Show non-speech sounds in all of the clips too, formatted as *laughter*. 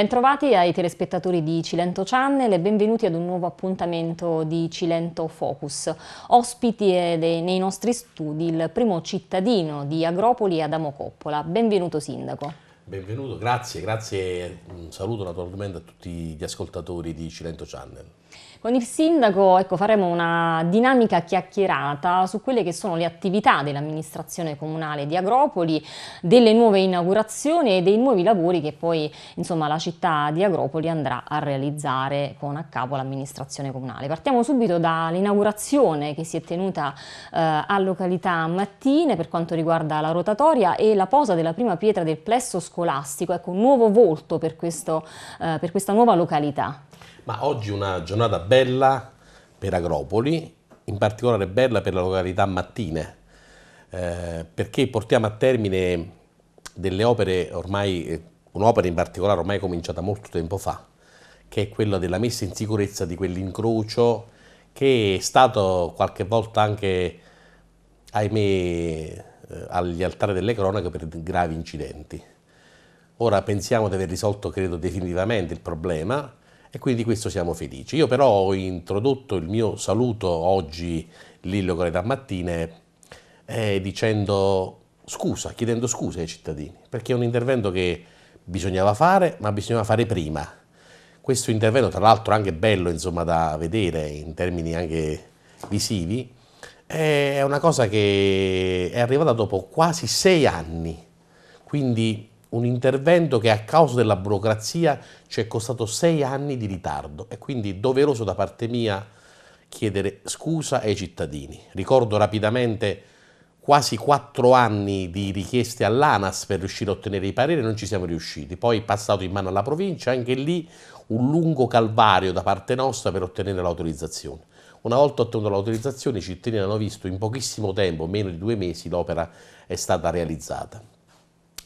Bentrovati ai telespettatori di Cilento Channel e benvenuti ad un nuovo appuntamento di Cilento Focus. Ospiti eh, nei nostri studi il primo cittadino di Agropoli, Adamo Coppola. Benvenuto Sindaco. Benvenuto, grazie, grazie. Un saluto naturalmente a tutti gli ascoltatori di Cilento Channel. Con il sindaco ecco, faremo una dinamica chiacchierata su quelle che sono le attività dell'amministrazione comunale di Agropoli, delle nuove inaugurazioni e dei nuovi lavori che poi insomma, la città di Agropoli andrà a realizzare con a capo l'amministrazione comunale. Partiamo subito dall'inaugurazione che si è tenuta eh, a località Mattine per quanto riguarda la rotatoria e la posa della prima pietra del plesso scolastico, ecco un nuovo volto per, questo, eh, per questa nuova località. Ma oggi una giornata bella per Agropoli, in particolare bella per la località Mattine, eh, perché portiamo a termine delle opere ormai, eh, un'opera in particolare ormai cominciata molto tempo fa, che è quella della messa in sicurezza di quell'incrocio che è stato qualche volta anche, ahimè, eh, agli altari delle cronache per gravi incidenti. Ora pensiamo di aver risolto, credo, definitivamente il problema, e quindi di questo siamo felici. Io però ho introdotto il mio saluto oggi, Lillo con le Mattine, eh, dicendo scusa, chiedendo scusa ai cittadini, perché è un intervento che bisognava fare, ma bisognava fare prima. Questo intervento, tra l'altro anche bello insomma, da vedere in termini anche visivi, eh, è una cosa che è arrivata dopo quasi sei anni, quindi un intervento che a causa della burocrazia ci è costato sei anni di ritardo e quindi doveroso da parte mia chiedere scusa ai cittadini. Ricordo rapidamente quasi quattro anni di richieste all'ANAS per riuscire a ottenere i pareri, e non ci siamo riusciti. Poi è passato in mano alla provincia, anche lì un lungo calvario da parte nostra per ottenere l'autorizzazione. Una volta ottenuta l'autorizzazione i cittadini hanno visto in pochissimo tempo, meno di due mesi, l'opera è stata realizzata.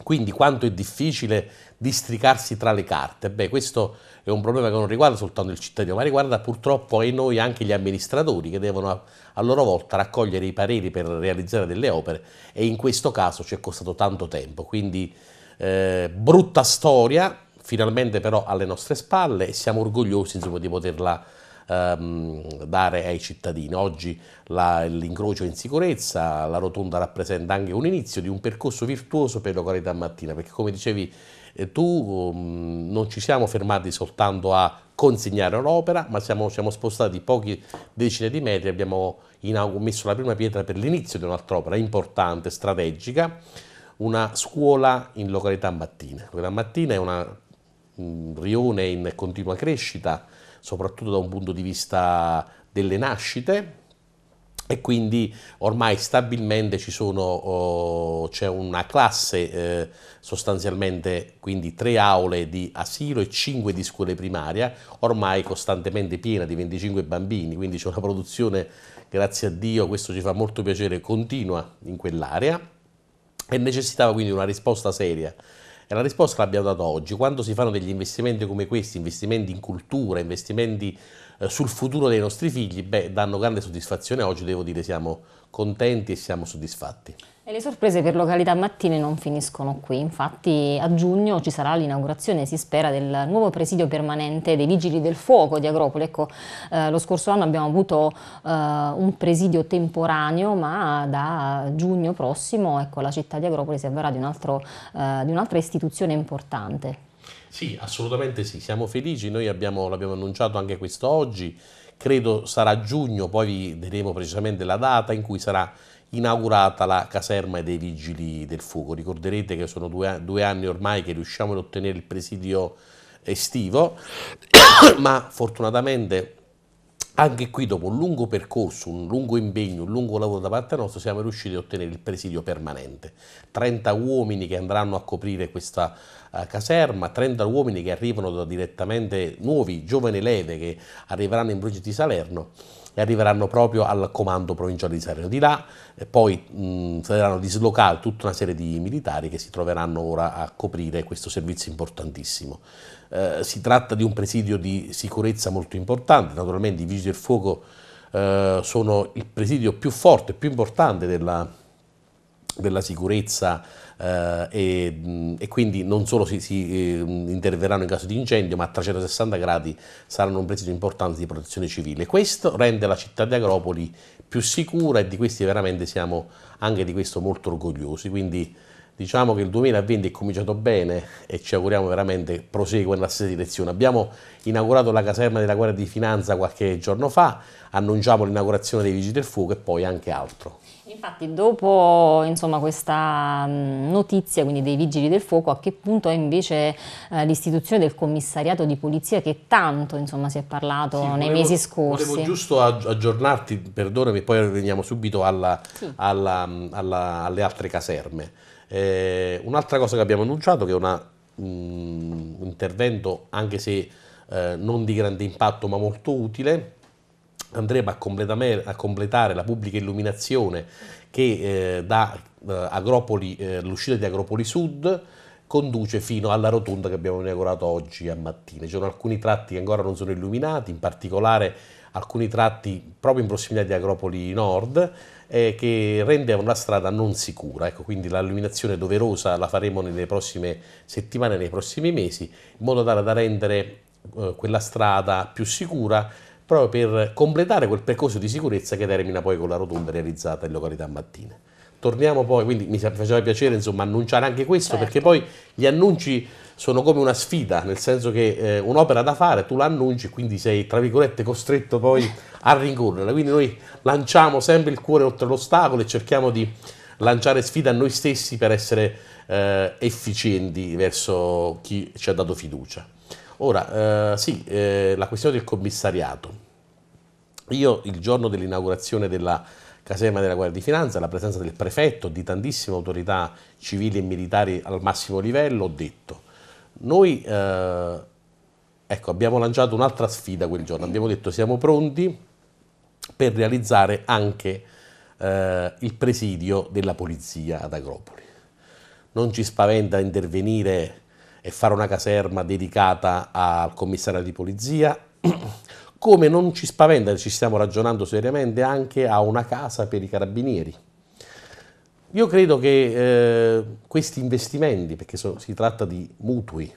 Quindi quanto è difficile districarsi tra le carte? Beh, questo è un problema che non riguarda soltanto il cittadino, ma riguarda purtroppo e noi anche gli amministratori che devono a loro volta raccogliere i pareri per realizzare delle opere e in questo caso ci è costato tanto tempo. Quindi eh, brutta storia, finalmente però alle nostre spalle e siamo orgogliosi insomma, di poterla ehm, dare ai cittadini. Oggi la, l'incrocio è in sicurezza, la rotonda rappresenta anche un inizio di un percorso virtuoso per la località mattina, perché come dicevi eh, tu mh, mm, non ci siamo fermati soltanto a consegnare un'opera, ma siamo, siamo spostati poche decine di metri, abbiamo inaug- messo la prima pietra per l'inizio di un'altra opera importante, strategica, una scuola in località Mattina. Località Mattina è una un mm, rione in continua crescita, soprattutto da un punto di vista delle nascite, e quindi ormai stabilmente sono, oh, c'è una classe eh, sostanzialmente, quindi tre aule di asilo e cinque di scuole primaria, ormai costantemente piena di 25 bambini, quindi c'è una produzione, grazie a Dio, questo ci fa molto piacere, continua in quell'area e necessitava quindi una risposta seria e la risposta l'abbiamo data oggi. Quando si fanno degli investimenti come questi, investimenti in cultura, investimenti eh, sul futuro dei nostri figli, beh, danno grande soddisfazione. Oggi devo dire siamo contenti e siamo soddisfatti. E le sorprese per località mattine non finiscono qui, infatti a giugno ci sarà l'inaugurazione, si spera, del nuovo presidio permanente dei Vigili del Fuoco di Agropoli. Ecco, eh, lo scorso anno abbiamo avuto eh, un presidio temporaneo, ma da giugno prossimo ecco, la città di Agropoli si avverrà di eh, un'altra eh, un istituzione importante. Sì, assolutamente sì, siamo felici, noi l'abbiamo annunciato anche quest'oggi, credo sarà giugno, poi vi diremo precisamente la data in cui sarà inaugurata la caserma dei Vigili del Fuoco. Ricorderete che sono due, due anni ormai che riusciamo ad ottenere il presidio estivo, *coughs* ma fortunatamente anche qui dopo un lungo percorso, un lungo impegno, un lungo lavoro da parte nostra siamo riusciti ad ottenere il presidio permanente. 30 uomini che andranno a coprire questa uh, caserma, 30 uomini che arrivano da direttamente nuovi, giovani leve che arriveranno in progetto di Salerno e arriveranno proprio al comando provinciale di Salerno. Di là eh, poi mh, saranno dislocati tutta una serie di militari che si troveranno ora a coprire questo servizio importantissimo. Eh, si tratta di un presidio di sicurezza molto importante, naturalmente i vigili del fuoco eh, sono il presidio più forte, più importante della della sicurezza eh, e, mm, e, quindi non solo si, si eh, interverranno in caso di incendio, ma a 360 gradi saranno un presidio importante di protezione civile. Questo rende la città di Agropoli più sicura e di questi veramente siamo anche di questo molto orgogliosi. Quindi diciamo che il 2020 è cominciato bene e ci auguriamo veramente prosegua nella stessa direzione. Abbiamo inaugurato la caserma della Guardia di Finanza qualche giorno fa, annunciamo l'inaugurazione dei Vigili del Fuoco e poi anche altro. Infatti dopo insomma, questa notizia quindi dei vigili del fuoco a che punto è invece eh, l'istituzione del commissariato di polizia che tanto insomma, si è parlato sì, nei mesi scorsi? Volevo giusto aggiornarti, perdonami, poi veniamo subito alla, sì. alla, alla, alle altre caserme. Eh, un'altra cosa che abbiamo annunciato che è una, un intervento anche se eh, non di grande impatto ma molto utile andremo a, a completare la pubblica illuminazione che eh, da eh, Agropoli, eh, l'uscita di Agropoli Sud conduce fino alla rotonda che abbiamo inaugurato oggi a mattina. Ci sono alcuni tratti che ancora non sono illuminati, in particolare alcuni tratti proprio in prossimità di Agropoli Nord eh, che rendevano la strada non sicura. Ecco, quindi l'illuminazione doverosa la faremo nelle prossime settimane, nei prossimi mesi, in modo tale da rendere eh, quella strada più sicura proprio per completare quel percorso di sicurezza che termina poi con la rotonda realizzata in località Mattina. Torniamo poi, quindi mi faceva piacere insomma, annunciare anche questo, certo. perché poi gli annunci sono come una sfida, nel senso che eh, un'opera da fare tu la annunci e quindi sei tra virgolette costretto poi a rincorrerla. Quindi noi lanciamo sempre il cuore oltre l'ostacolo e cerchiamo di lanciare sfida a noi stessi per essere eh, efficienti verso chi ci ha dato fiducia. Ora, eh, sì, eh, la questione del commissariato. Io il giorno dell'inaugurazione della caserma della Guardia di Finanza, la presenza del prefetto, di tantissime autorità civili e militari al massimo livello, ho detto, noi eh, ecco, abbiamo lanciato un'altra sfida quel giorno, abbiamo detto siamo pronti per realizzare anche eh, il presidio della polizia ad Agropoli. Non ci spaventa intervenire e fare una caserma dedicata al commissario di polizia, *clears throat* come non ci spaventa, ci stiamo ragionando seriamente, anche a una casa per i carabinieri. Io credo che eh, questi investimenti, perché so, si tratta di mutui,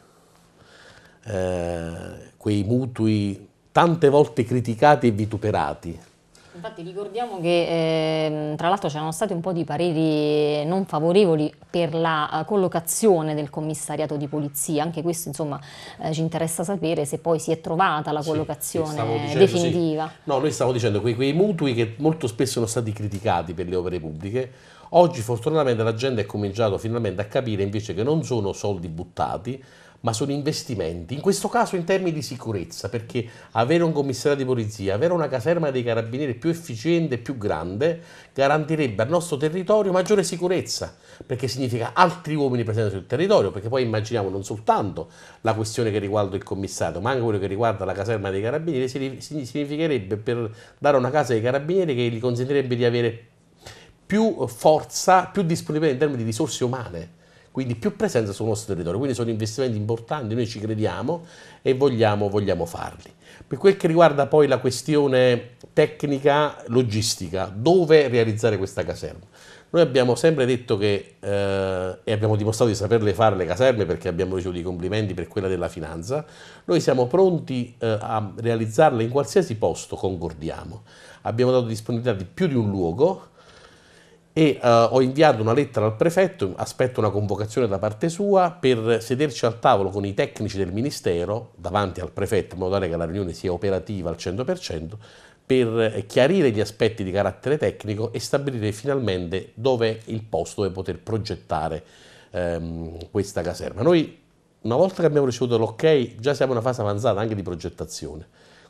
eh, quei mutui tante volte criticati e vituperati, Infatti ricordiamo che eh, tra l'altro c'erano stati un po' di pareri non favorevoli per la eh, collocazione del commissariato di polizia, anche questo insomma eh, ci interessa sapere se poi si è trovata la collocazione sì, dicendo, definitiva. Sì. No, noi stavo dicendo quei, quei mutui che molto spesso sono stati criticati per le opere pubbliche, oggi fortunatamente la gente è cominciato finalmente a capire invece che non sono soldi buttati, ma sono investimenti, in questo caso in termini di sicurezza, perché avere un commissario di polizia, avere una caserma dei carabinieri più efficiente e più grande garantirebbe al nostro territorio maggiore sicurezza, perché significa altri uomini presenti sul territorio, perché poi immaginiamo non soltanto la questione che riguarda il commissario, ma anche quello che riguarda la caserma dei carabinieri, significherebbe per dare una casa ai carabinieri che gli consentirebbe di avere più forza, più disponibilità in termini di risorse umane quindi più presenza sul nostro territorio. Quindi sono investimenti importanti, noi ci crediamo e vogliamo, vogliamo farli. Per quel che riguarda poi la questione tecnica, logistica, dove realizzare questa caserma? Noi abbiamo sempre detto che, eh, e abbiamo dimostrato di saperle fare le caserme perché abbiamo ricevuto i complimenti per quella della finanza, noi siamo pronti eh, a realizzarle in qualsiasi posto concordiamo. Abbiamo dato disponibilità di più di un luogo, e eh, ho inviato una lettera al prefetto, aspetto una convocazione da parte sua per sederci al tavolo con i tecnici del Ministero, davanti al prefetto, in modo tale che la riunione sia operativa al 100%, per eh, chiarire gli aspetti di carattere tecnico e stabilire finalmente dove è il posto dove poter progettare ehm, questa caserma. Noi, una volta che abbiamo ricevuto l'ok, già siamo in una fase avanzata anche di progettazione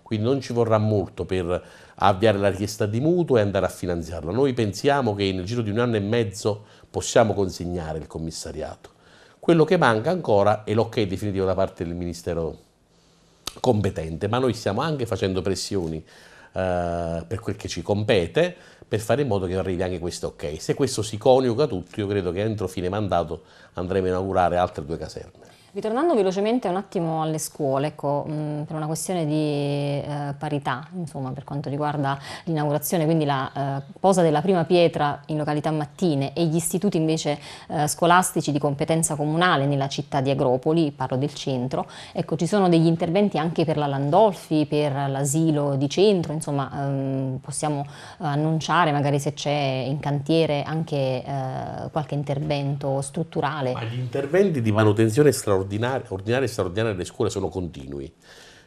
quindi non ci vorrà molto per avviare la richiesta di mutuo e andare a finanziarla. Noi pensiamo che nel giro di un anno e mezzo possiamo consegnare il commissariato. Quello che manca ancora è l'ok definitivo da parte del Ministero competente, ma noi stiamo anche facendo pressioni eh, per quel che ci compete per fare in modo che arrivi anche questo ok. Se questo si coniuga tutto, io credo che entro fine mandato andremo a inaugurare altre due caserme. Ritornando velocemente un attimo alle scuole, ecco, per una questione di eh, parità, insomma, per quanto riguarda l'inaugurazione, quindi la eh, posa della prima pietra in località Mattine e gli istituti invece eh, scolastici di competenza comunale nella città di Agropoli, parlo del centro, ecco, ci sono degli interventi anche per la Landolfi, per l'asilo di centro, insomma, ehm, possiamo annunciare magari se c'è in cantiere anche eh, qualche intervento strutturale. Ma gli interventi di manutenzione straordinaria ordinari, ordinari e straordinari delle scuole sono continui.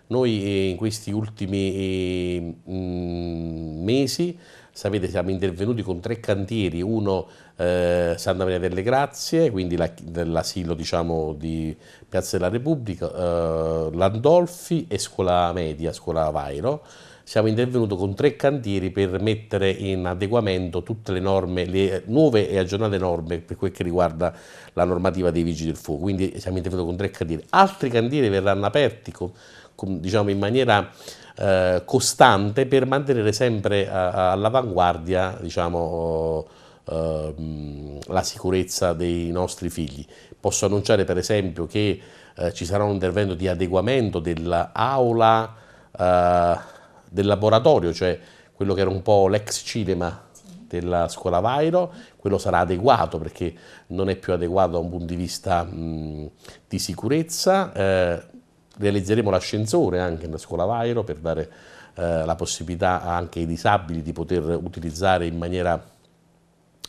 Noi eh, in questi ultimi eh, mm, mesi, sapete, siamo intervenuti con tre cantieri, uno eh, Santa Maria delle Grazie, quindi l'asilo diciamo, di Piazza della Repubblica, eh, Landolfi e Scuola Media, Scuola Vairo siamo intervenuti con tre cantieri per mettere in adeguamento tutte le norme, le nuove e aggiornate norme per quel che riguarda la normativa dei vigili del fuoco, quindi siamo intervenuti con tre cantieri. Altri cantieri verranno aperti con, con, diciamo, in maniera eh, costante per mantenere sempre all'avanguardia diciamo, eh, la sicurezza dei nostri figli. Posso annunciare per esempio che eh, ci sarà un intervento di adeguamento dell'aula eh, del laboratorio, cioè quello che era un po' l'ex cinema della scuola Vairo, quello sarà adeguato perché non è più adeguato da un punto di vista mh, di sicurezza. Eh, realizzeremo l'ascensore anche nella scuola Vairo per dare eh, la possibilità anche ai disabili di poter utilizzare in maniera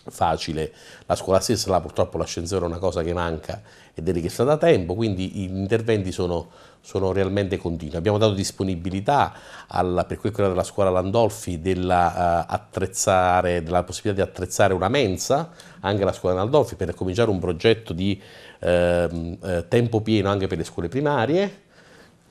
facile la scuola stessa, là purtroppo l'ascensore è una cosa che manca ed è richiesta da tempo, quindi gli interventi sono, sono realmente continui. Abbiamo dato disponibilità alla, per quel che riguarda la scuola Landolfi della, uh, della, possibilità di attrezzare una mensa anche alla scuola Landolfi per cominciare un progetto di uh, uh, tempo pieno anche per le scuole primarie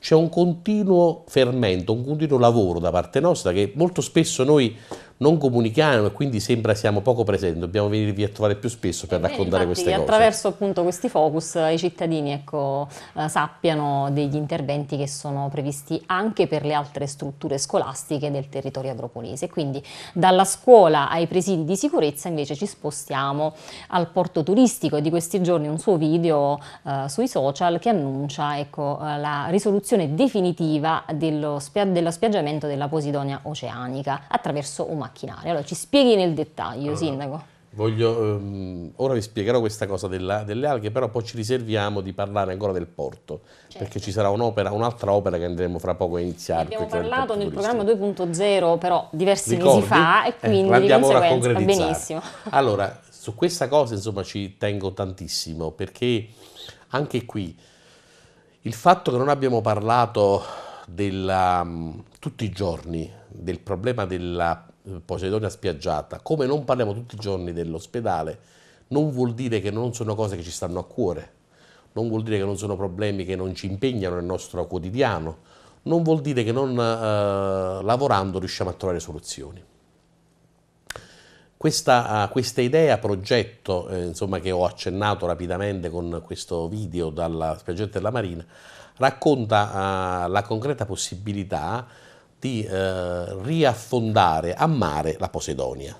c'è un continuo fermento, un continuo lavoro da parte nostra che molto spesso noi non comunichiamo e quindi sembra siamo poco presenti, dobbiamo venirvi a trovare più spesso per eh, raccontare queste cose. Attraverso appunto questi focus eh, i cittadini ecco, eh, sappiano degli interventi che sono previsti anche per le altre strutture scolastiche del territorio agropolese. Quindi dalla scuola ai presidi di sicurezza invece ci spostiamo al porto turistico e di questi giorni un suo video eh, sui social che annuncia ecco, eh, la risoluzione definitiva dello, dello spiaggiamento della Posidonia oceanica attraverso un macchinario. Allora ci spieghi nel dettaglio, allora, Sindaco. Voglio, um, ora vi spiegherò questa cosa della, delle alghe, però poi ci riserviamo di parlare ancora del porto, certo. perché ci sarà un'opera, un'altra opera che andremo fra poco a iniziare. Abbiamo parlato nel programma 2.0 però diversi Ricordi? mesi fa e eh, quindi eh, di conseguenza va benissimo. *laughs* Allora, su questa cosa insomma ci tengo tantissimo, perché anche qui il fatto che non abbiamo parlato della, mm, tutti i giorni del problema della eh, Posidonia spiaggiata, come non parliamo tutti i giorni dell'ospedale, non vuol dire che non sono cose che ci stanno a cuore, non vuol dire che non sono problemi che non ci impegnano nel nostro quotidiano, non vuol dire che non eh, lavorando riusciamo a trovare soluzioni. Questa, ah, questa idea, progetto, eh, insomma, che ho accennato rapidamente con questo video dalla spiaggetta della Marina, racconta eh, la concreta possibilità di eh, riaffondare a mare la Posidonia.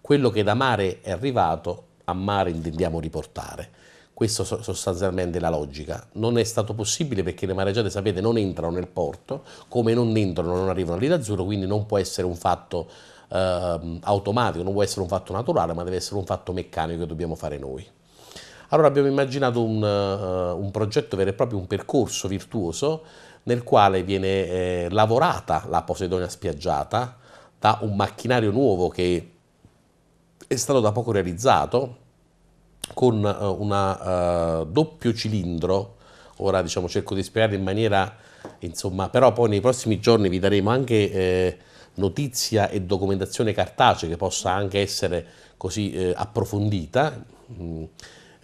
Quello che da mare è arrivato, a mare intendiamo riportare. Questa è sostanzialmente la logica. Non è stato possibile perché le mareggiate, sapete, non entrano nel porto, come non entrano, non arrivano all'Itazzurro, quindi non può essere un fatto eh, automatico, non può essere un fatto naturale, ma deve essere un fatto meccanico che dobbiamo fare noi. Allora abbiamo immaginato un, uh, un progetto vero e proprio, un percorso virtuoso nel quale viene eh, lavorata la Posidonia spiaggiata da un macchinario nuovo che è stato da poco realizzato con uh, eh, un uh, eh, doppio cilindro, ora diciamo cerco di spiegare in maniera insomma, però poi nei prossimi giorni vi daremo anche eh, notizia e documentazione cartacea che possa anche essere così eh, approfondita. Mm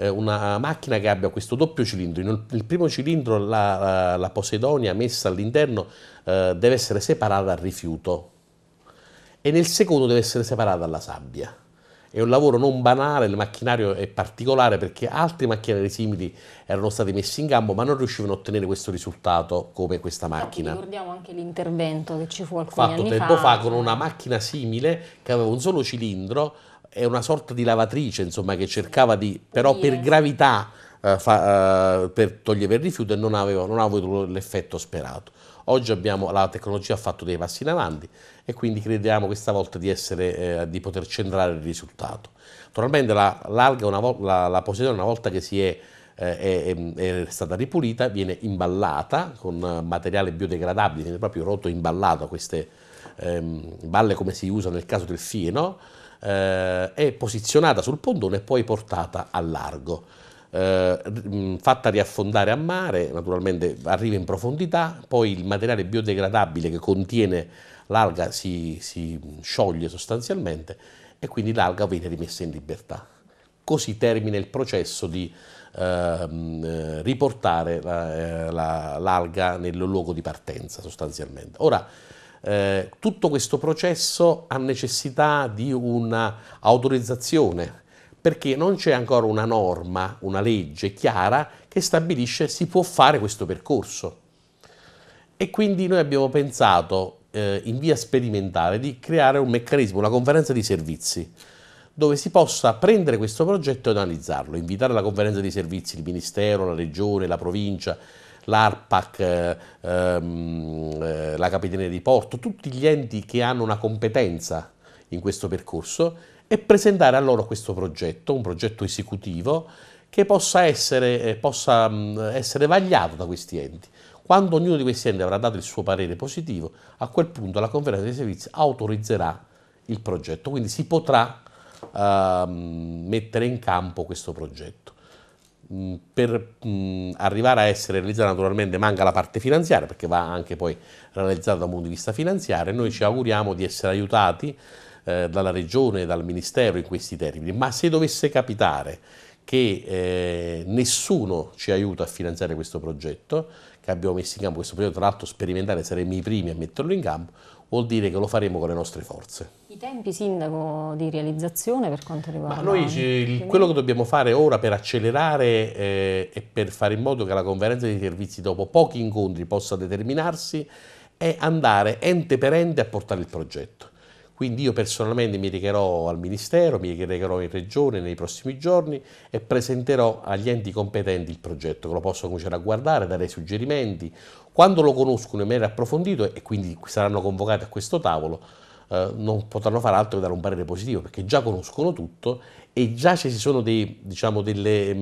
eh, una macchina che abbia questo doppio cilindro. Nel primo cilindro la, la posidonia messa all'interno eh, deve essere separata dal rifiuto e nel secondo deve essere separata dalla sabbia. È un lavoro non banale, il macchinario è particolare perché altri macchinari simili erano stati messi in gambo ma non riuscivano a ottenere questo risultato come questa macchina. Infatti ricordiamo anche l'intervento che ci fu alcuni Fatto tempo fa, fa con una macchina simile che aveva un solo cilindro è una sorta di lavatrice, insomma, che cercava di, però per gravità, eh, fa, eh, per togliere il rifiuto e non aveva, non aveva avuto l'effetto sperato. Oggi abbiamo, la tecnologia ha fatto dei passi in avanti e quindi crediamo questa volta di, essere, eh, di poter centrare il risultato. Naturalmente la, l'alga una vo- la, la posizione una volta che si è, eh, è, è, stata ripulita viene imballata con materiale biodegradabile, viene proprio rotto e imballato queste ehm, balle come si usa nel caso del fieno, eh, è posizionata sul pondone e poi portata al largo. Eh, fatta riaffondare a mare, naturalmente arriva in profondità, poi il materiale biodegradabile che contiene l'alga si, si scioglie sostanzialmente e quindi l'alga viene rimessa in libertà. Così termina il processo di ehm, eh, riportare la, eh, la, l'alga nel luogo di partenza sostanzialmente. Ora, eh, tutto questo processo ha necessità di un'autorizzazione perché non c'è ancora una norma, una legge chiara che stabilisce si può fare questo percorso. E quindi noi abbiamo pensato eh, in via sperimentale di creare un meccanismo, una conferenza di servizi, dove si possa prendere questo progetto e analizzarlo, invitare alla conferenza di servizi il Ministero, la Regione, la Provincia, l'ARPAC, eh, ehm, eh, la Capitaneria di Porto, tutti gli enti che hanno una competenza in questo percorso e presentare a loro questo progetto, un progetto esecutivo che possa essere, eh, possa essere vagliato da questi enti. Quando ognuno di questi enti avrà dato il suo parere positivo, a quel punto la conferenza dei servizi autorizzerà il progetto, quindi si potrà ehm, mettere in campo questo progetto. Mm, per mh, mm, arrivare a essere realizzata naturalmente manca la parte finanziaria perché va anche poi realizzata da un punto di vista finanziario e noi ci auguriamo di essere aiutati eh, dalla regione, dal ministero in questi termini, ma se dovesse capitare che eh, nessuno ci aiuta a finanziare questo progetto, che abbiamo messo in campo questo progetto, tra l'altro sperimentale, saremmo i primi a metterlo in campo, vuol dire che lo faremo con le nostre forze. I tempi, Sindaco, di realizzazione per quanto riguarda... Ma noi quello che dobbiamo fare ora per accelerare eh, e per fare in modo che la conferenza dei servizi dopo pochi incontri possa determinarsi è andare ente per ente a portare il progetto. Quindi io personalmente mi recherò al Ministero, mi recherò in Regione nei prossimi giorni e presenterò agli enti competenti il progetto, che lo possono cominciare a guardare, dare suggerimenti quando lo conoscono in maniera approfondita e quindi saranno convocati a questo tavolo, eh, non potranno fare altro che dare un parere positivo perché già conoscono tutto e già ci sono dei, diciamo, delle, mh,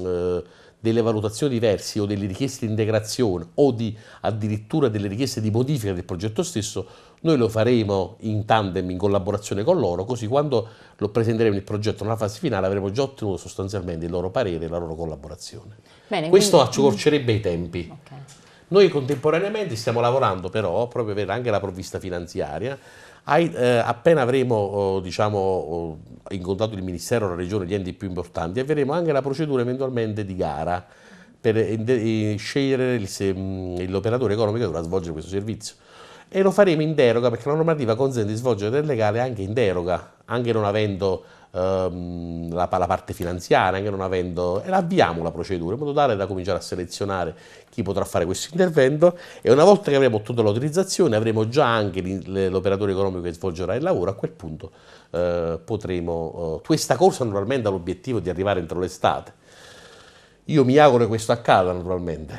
mm, eh, delle, valutazioni diverse o delle richieste di integrazione o di, addirittura delle richieste di modifica del progetto stesso, noi lo faremo in tandem, in collaborazione con loro, così quando lo presenteremo il progetto nella fase finale avremo già ottenuto sostanzialmente il loro parere e la loro collaborazione. Bene, Questo quindi... accorcerebbe i tempi. Okay. Noi contemporaneamente stiamo lavorando però, proprio per anche la provvista finanziaria, ai, eh, appena avremo eh, diciamo, oh, incontrato il Ministero, la Regione, gli enti più importanti, avremo anche la procedura eventualmente di gara per eh, eh scegliere mm, l'operatore economico che dovrà svolgere questo servizio. E lo faremo in deroga perché la normativa consente di svolgere del legale anche in deroga, anche non avendo Ehm, la, la, parte finanziaria, anche non avendo... E avviamo la procedura in modo tale da cominciare a selezionare chi potrà fare questo intervento e una volta che avremo ottenuto l'autorizzazione avremo già anche l'operatore economico che svolgerà il lavoro, a quel punto eh, potremo... Eh, questa corsa naturalmente ha l'obiettivo di arrivare entro l'estate. Io mi auguro che questo accada naturalmente.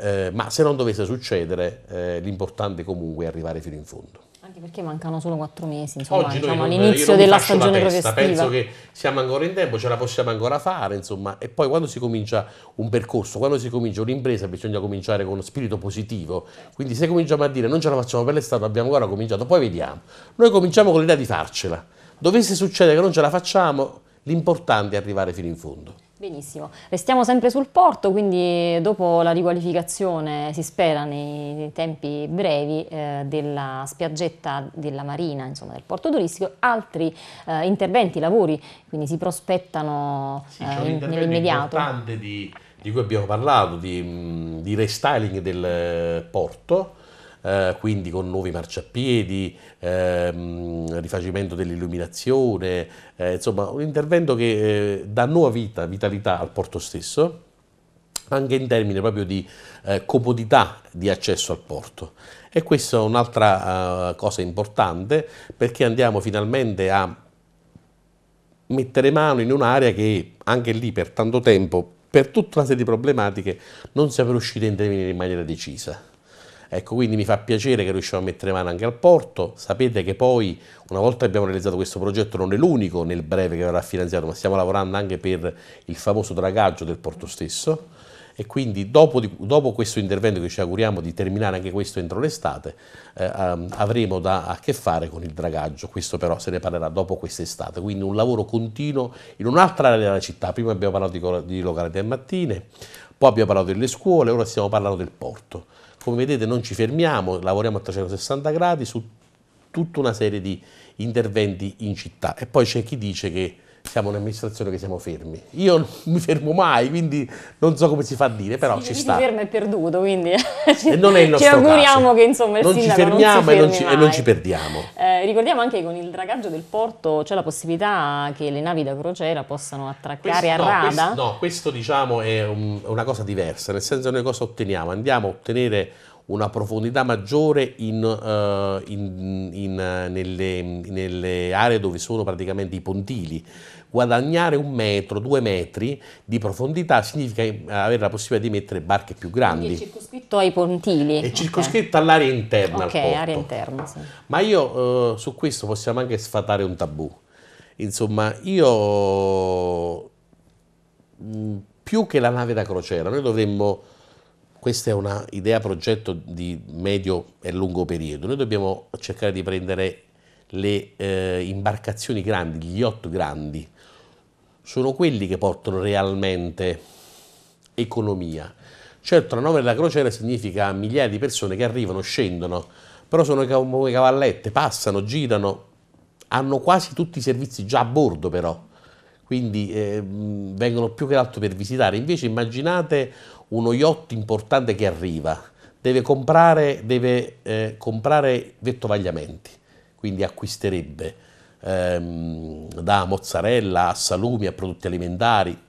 Eh, ma se non dovesse succedere, eh, l'importante comunque è arrivare fino in fondo anche perché mancano solo quattro mesi, insomma, Oggi diciamo, noi all'inizio della stagione professionale. Penso che siamo ancora in tempo, ce la possiamo ancora fare, insomma, e poi quando si comincia un percorso, quando si comincia un'impresa bisogna cominciare con uno spirito positivo, quindi se cominciamo a dire non ce la facciamo per l'estate, abbiamo ancora cominciato, poi vediamo. Noi cominciamo con l'idea di farcela, dovesse succedere che non ce la facciamo, l'importante è arrivare fino in fondo. Benissimo, restiamo sempre sul porto, quindi dopo la riqualificazione si spera nei tempi brevi eh, della spiaggetta della marina, insomma del porto turistico, altri eh, interventi, lavori, quindi si prospettano sì, eh, in, nell'immediato. Di, di cui abbiamo parlato, di, mm, di restyling del porto, eh, quindi con nuovi marciapiedi, ehm, rifacimento dell'illuminazione, eh, insomma un intervento che eh, dà nuova vita, vitalità al porto stesso, anche in termini proprio di eh, comodità di accesso al porto. E questa è un'altra cosa importante perché andiamo finalmente a mettere mano in un'area che anche lì per tanto tempo, per tutta una serie di problematiche, non siamo riusciti a intervenire in maniera decisa. Ecco, quindi mi fa piacere che riusciamo a mettere mano anche al porto. Sapete che poi, una volta abbiamo realizzato questo progetto, non è l'unico nel breve che verrà finanziato, ma stiamo lavorando anche per il famoso dragaggio del porto stesso. E quindi dopo, di, dopo questo intervento che ci auguriamo di terminare anche questo entro l'estate, eh, ehm, avremo da, a che fare con il dragaggio, questo però se ne parlerà dopo quest'estate, quindi un lavoro continuo in un'altra area della città, prima abbiamo parlato di, di località e mattine, poi abbiamo parlato delle scuole, ora stiamo parlando del porto. Come vedete non ci fermiamo, lavoriamo a 360 gradi su tutta una serie di interventi in città e poi c'è chi dice che siamo un'amministrazione che siamo fermi. Io non *laughs* mi fermo mai, quindi non so come si fa a dire, però sì, ci sta. Si ferma è perduto, quindi e *laughs* non è il nostro ci auguriamo caso. che insomma il non ci fermiamo non e, non ci, e, non ci, perdiamo. Eh, ricordiamo anche che con il dragaggio del porto c'è la possibilità che le navi da crociera possano attraccare questo, a rada. Questo, no, questo diciamo è un, una cosa diversa, nel senso noi cosa otteniamo? Andiamo a ottenere una profondità maggiore in, uh, in, in, nelle, nelle, aree dove sono praticamente i pontili, guadagnare un metro, due metri di profondità significa avere la possibilità di mettere barche più grandi. Quindi è circoscritto ai pontili. È okay. circoscritto all'area interna. Ok, al area interna. Sì. Ma io eh, su questo possiamo anche sfatare un tabù. Insomma, io mm, più che la nave da crociera, noi dovremmo questa è un'idea, progetto di medio e lungo periodo. Noi dobbiamo cercare di prendere le eh, imbarcazioni grandi, gli yacht grandi, sono quelli che portano realmente economia. Certo, la nave della crociera significa migliaia di persone che arrivano, scendono, però sono come cavallette, passano, girano, hanno quasi tutti i servizi già a bordo però, quindi eh, vengono più che altro per visitare. Invece immaginate uno yacht importante che arriva, deve comprare, deve, eh, comprare vettovagliamenti, quindi acquisterebbe ehm, da mozzarella a salumi a prodotti alimentari,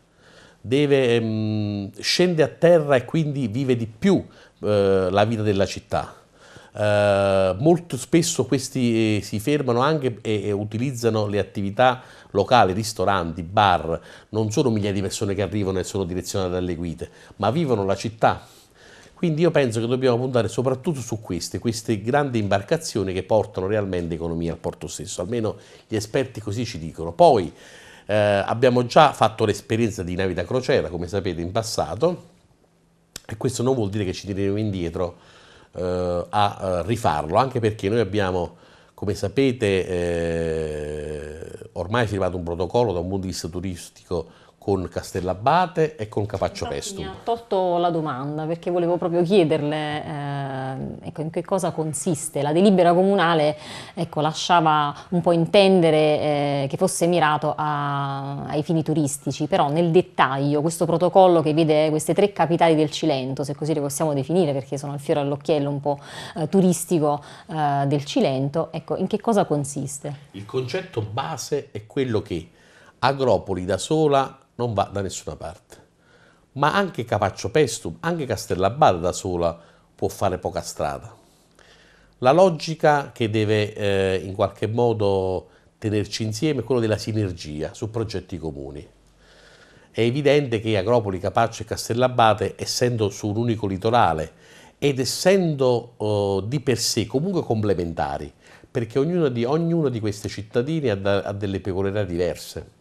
Deve, ehm, scende a terra e quindi vive di più eh, la vita della città. Eh, molto spesso questi eh, si fermano anche e, e, utilizzano le attività locali, ristoranti, bar, non sono migliaia di persone che arrivano e sono direzionate dalle guide, ma vivono la città, quindi io penso che dobbiamo puntare soprattutto su queste, queste grandi imbarcazioni che portano realmente economia al porto stesso, almeno gli esperti così ci dicono. Poi eh, abbiamo già fatto l'esperienza di navi da crociera, come sapete, in passato, e questo non vuol dire che ci tiriamo indietro eh, a eh, rifarlo, anche perché noi abbiamo, come sapete, eh, ormai firmato un protocollo da un punto di vista turistico con Castellabate e con Capaccio Pesto. Mi ha tolto la domanda perché volevo proprio chiederle eh, ecco, in che cosa consiste. La delibera comunale ecco, lasciava un po' intendere eh, che fosse mirato a, ai fini turistici, però nel dettaglio questo protocollo che vede queste tre capitali del Cilento, se così le possiamo definire perché sono il fiore all'occhiello un po' eh, turistico eh, del Cilento, ecco, in che cosa consiste? Il concetto base è quello che Agropoli da sola non va da nessuna parte. Ma anche Capaccio Pestum, anche Castellabate da sola può fare poca strada. La logica che deve eh, in qualche modo tenerci insieme è quella della sinergia su progetti comuni. È evidente che Agropoli, Capaccio e Castellabate, essendo su un unico litorale ed essendo eh, di per sé comunque complementari, perché ognuno di, ognuno di queste cittadine ha, da, ha delle peculiarità diverse,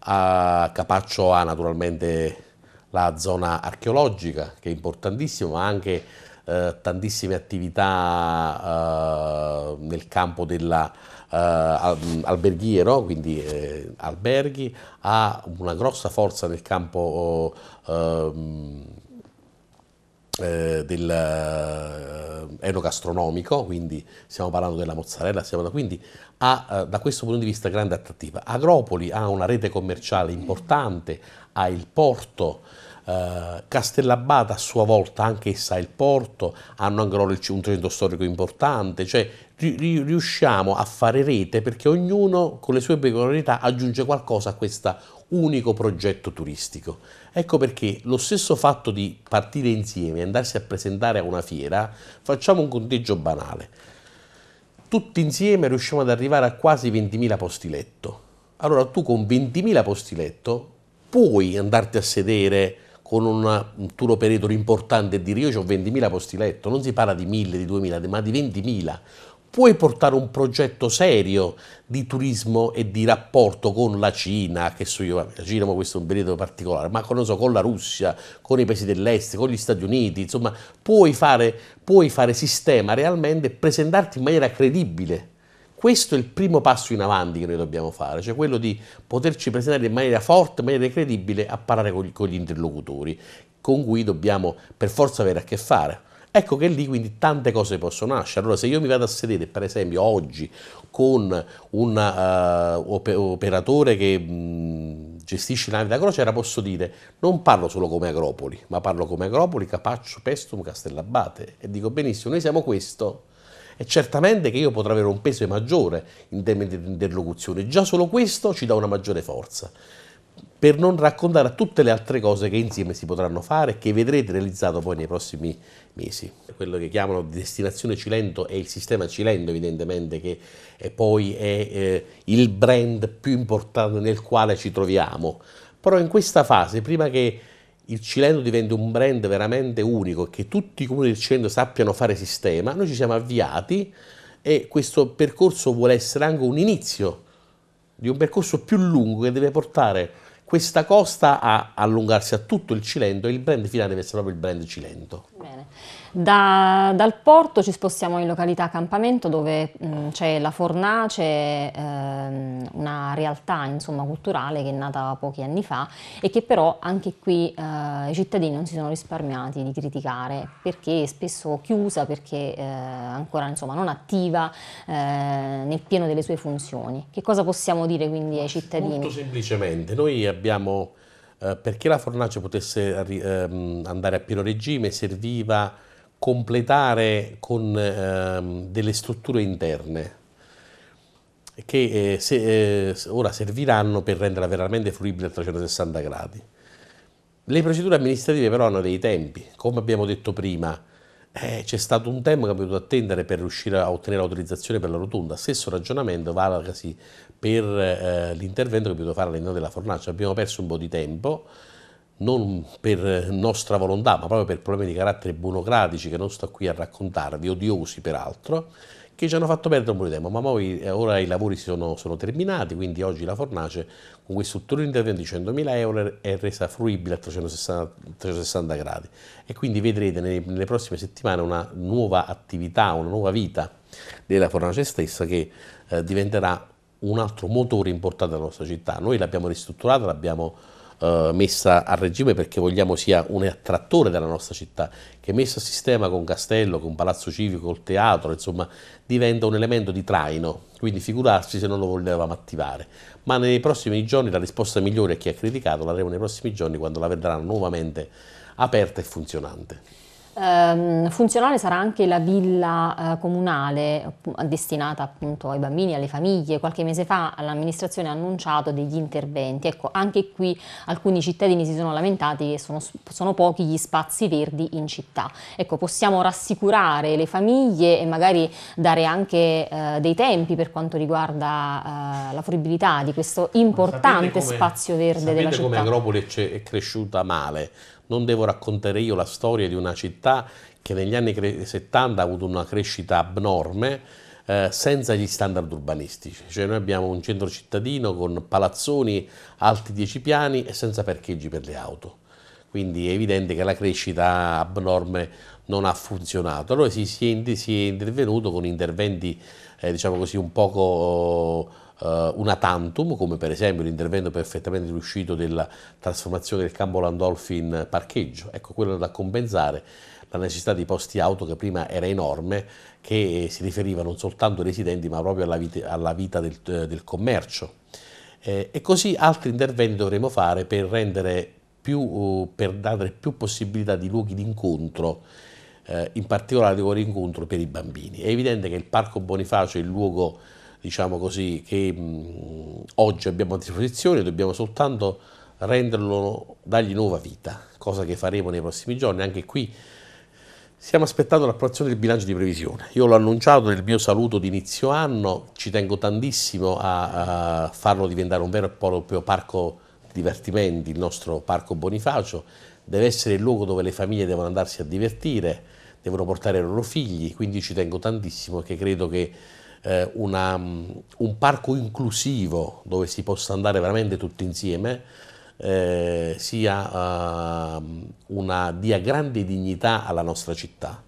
a Capaccio ha naturalmente la zona archeologica che è importantissima, ma anche eh, tantissime attività eh, nel campo della eh, quindi eh, alberghi, ha una grossa forza nel campo eh, eh, del, eh, enogastronomico, quindi stiamo parlando della mozzarella, parlando, quindi ha eh, da questo punto di vista grande attrattiva. Agropoli ha una rete commerciale importante, ha il porto, eh, Castellabata a sua volta anche essa ha il porto, hanno anche loro un centro storico importante, cioè riusciamo a fare rete perché ognuno con le sue peculiarità aggiunge qualcosa a questa unico progetto turistico. Ecco perché lo stesso fatto di partire insieme e andarsi a presentare a una fiera, facciamo un conteggio banale. Tutti insieme riusciamo ad arrivare a quasi 20.000 posti letto. Allora tu con 20.000 posti letto puoi andarti a sedere con una, un tour operator importante e dire io ho 20.000 posti letto, non si parla di 1.000, di 2.000, ma di 20.000 puoi portare un progetto serio di turismo e di rapporto con la Cina, che so io, la Cina ma questo è un periodo particolare, ma con, so, con la Russia, con i paesi dell'est, con gli Stati Uniti, insomma, puoi fare, puoi fare sistema realmente e presentarti in maniera credibile. Questo è il primo passo in avanti che noi dobbiamo fare, cioè quello di poterci presentare in maniera forte, in maniera credibile a parlare con gli, con gli interlocutori con cui dobbiamo per forza avere a che fare. Ecco che lì quindi tante cose possono nascere. Allora se io mi vado a sedere per esempio oggi con un uh, operatore che mh, gestisce navi da crociera posso dire non parlo solo come Agropoli, ma parlo come Agropoli, Capaccio, Pestum, Castellabate e dico benissimo, noi siamo questo e certamente che io potrò avere un peso maggiore in termini di interlocuzione, già solo questo ci dà una maggiore forza per non raccontare tutte le altre cose che insieme si potranno fare e che vedrete realizzato poi nei prossimi mesi. Quello che chiamano destinazione Cilento è il sistema Cilento evidentemente che è poi è eh, il brand più importante nel quale ci troviamo, però in questa fase prima che il Cilento diventi un brand veramente unico e che tutti i comuni del Cilento sappiano fare sistema, noi ci siamo avviati e questo percorso vuole essere anche un inizio di un percorso più lungo che deve portare questa costa a allungarsi a tutto il Cilento e il brand finale deve essere proprio il brand Cilento. Bene. Da, dal porto ci spostiamo in località Campamento dove mm, c'è la Fornace, ehm, una realtà insomma, culturale che è nata pochi anni fa e che però anche qui eh, i cittadini non si sono risparmiati di criticare perché è spesso chiusa, perché eh, ancora insomma, non attiva eh, nel pieno delle sue funzioni. Che cosa possiamo dire quindi ai cittadini? Molto semplicemente, noi abbiamo, eh, perché la Fornace potesse ehm, andare a pieno regime serviva completare con ehm, delle strutture interne che eh, se, eh, ora serviranno per renderla veramente fruibile a 360 gradi. Le procedure amministrative però hanno dei tempi, come abbiamo detto prima, eh, c'è stato un tempo che abbiamo dovuto attendere per riuscire a ottenere l'autorizzazione per la rotonda, stesso ragionamento valgasi per eh, l'intervento che abbiamo dovuto fare all'interno della fornace, abbiamo perso un po' di tempo, non per nostra volontà, ma proprio per problemi di carattere burocratici che non sto qui a raccontarvi, odiosi peraltro, che ci hanno fatto perdere un po' di tempo, ma poi, eh, ora i lavori sono, sono, terminati, quindi oggi la fornace con questo ulteriore intervento di 100.000 euro è resa fruibile a 360, 360 gradi e quindi vedrete nelle, nelle, prossime settimane una nuova attività, una nuova vita della fornace stessa che eh, diventerà un altro motore importante della nostra città. Noi l'abbiamo ristrutturata, l'abbiamo eh, messa a regime perché vogliamo sia un attrattore della nostra città, che messa a sistema con Castello, con Palazzo Civico, col teatro, insomma, diventa un elemento di traino, quindi figurarsi se non lo volevamo attivare. Ma nei prossimi giorni la risposta migliore a chi ha criticato la daremo nei prossimi giorni quando la vedranno nuovamente aperta e funzionante. Ehm, funzionale sarà anche la villa eh, comunale destinata appunto ai bambini, alle famiglie. Qualche mese fa l'amministrazione ha annunciato degli interventi. Ecco, anche qui alcuni cittadini si sono lamentati che sono, sono pochi gli spazi verdi in città. Ecco, possiamo rassicurare le famiglie e magari dare anche eh, dei tempi per quanto riguarda eh, la fruibilità di questo importante spazio verde della città. Sapete come Agropoli è cresciuta male? non devo raccontare io la storia di una città che negli anni 70 ha avuto una crescita abnorme eh, senza gli standard urbanistici. Cioè noi abbiamo un centro cittadino con palazzoni alti 10 piani e senza parcheggi per le auto. Quindi è evidente che la crescita abnorme non ha funzionato. Allora si, si, è, si è intervenuto con interventi, eh, diciamo così, un poco eh, una tantum, come per esempio l'intervento perfettamente riuscito della trasformazione del campo Landolfi in parcheggio, ecco quello da compensare la necessità di posti auto che prima era enorme, che si riferiva non soltanto ai residenti ma proprio alla vita, alla vita del, eh, del, commercio. Eh, e così altri interventi dovremo fare per, rendere più, uh, per dare più possibilità di luoghi di incontro, eh, in particolare di luoghi di incontro per i bambini. È evidente che il Parco Bonifacio è il luogo diciamo così, che mh, oggi abbiamo a disposizione, dobbiamo soltanto renderlo, dargli nuova vita, cosa che faremo nei prossimi giorni. Anche qui stiamo aspettando l'approvazione del bilancio di previsione. Io l'ho annunciato nel mio saluto di inizio anno, ci tengo tantissimo a, a farlo diventare un vero e proprio parco divertimenti, il nostro parco Bonifacio, deve essere il luogo dove le famiglie devono andarsi a divertire, devono portare i loro figli, quindi ci tengo tantissimo che credo che eh, una, mm, un parco inclusivo dove si possa andare veramente tutti insieme, eh, sia eh, una, dia grande dignità alla nostra città,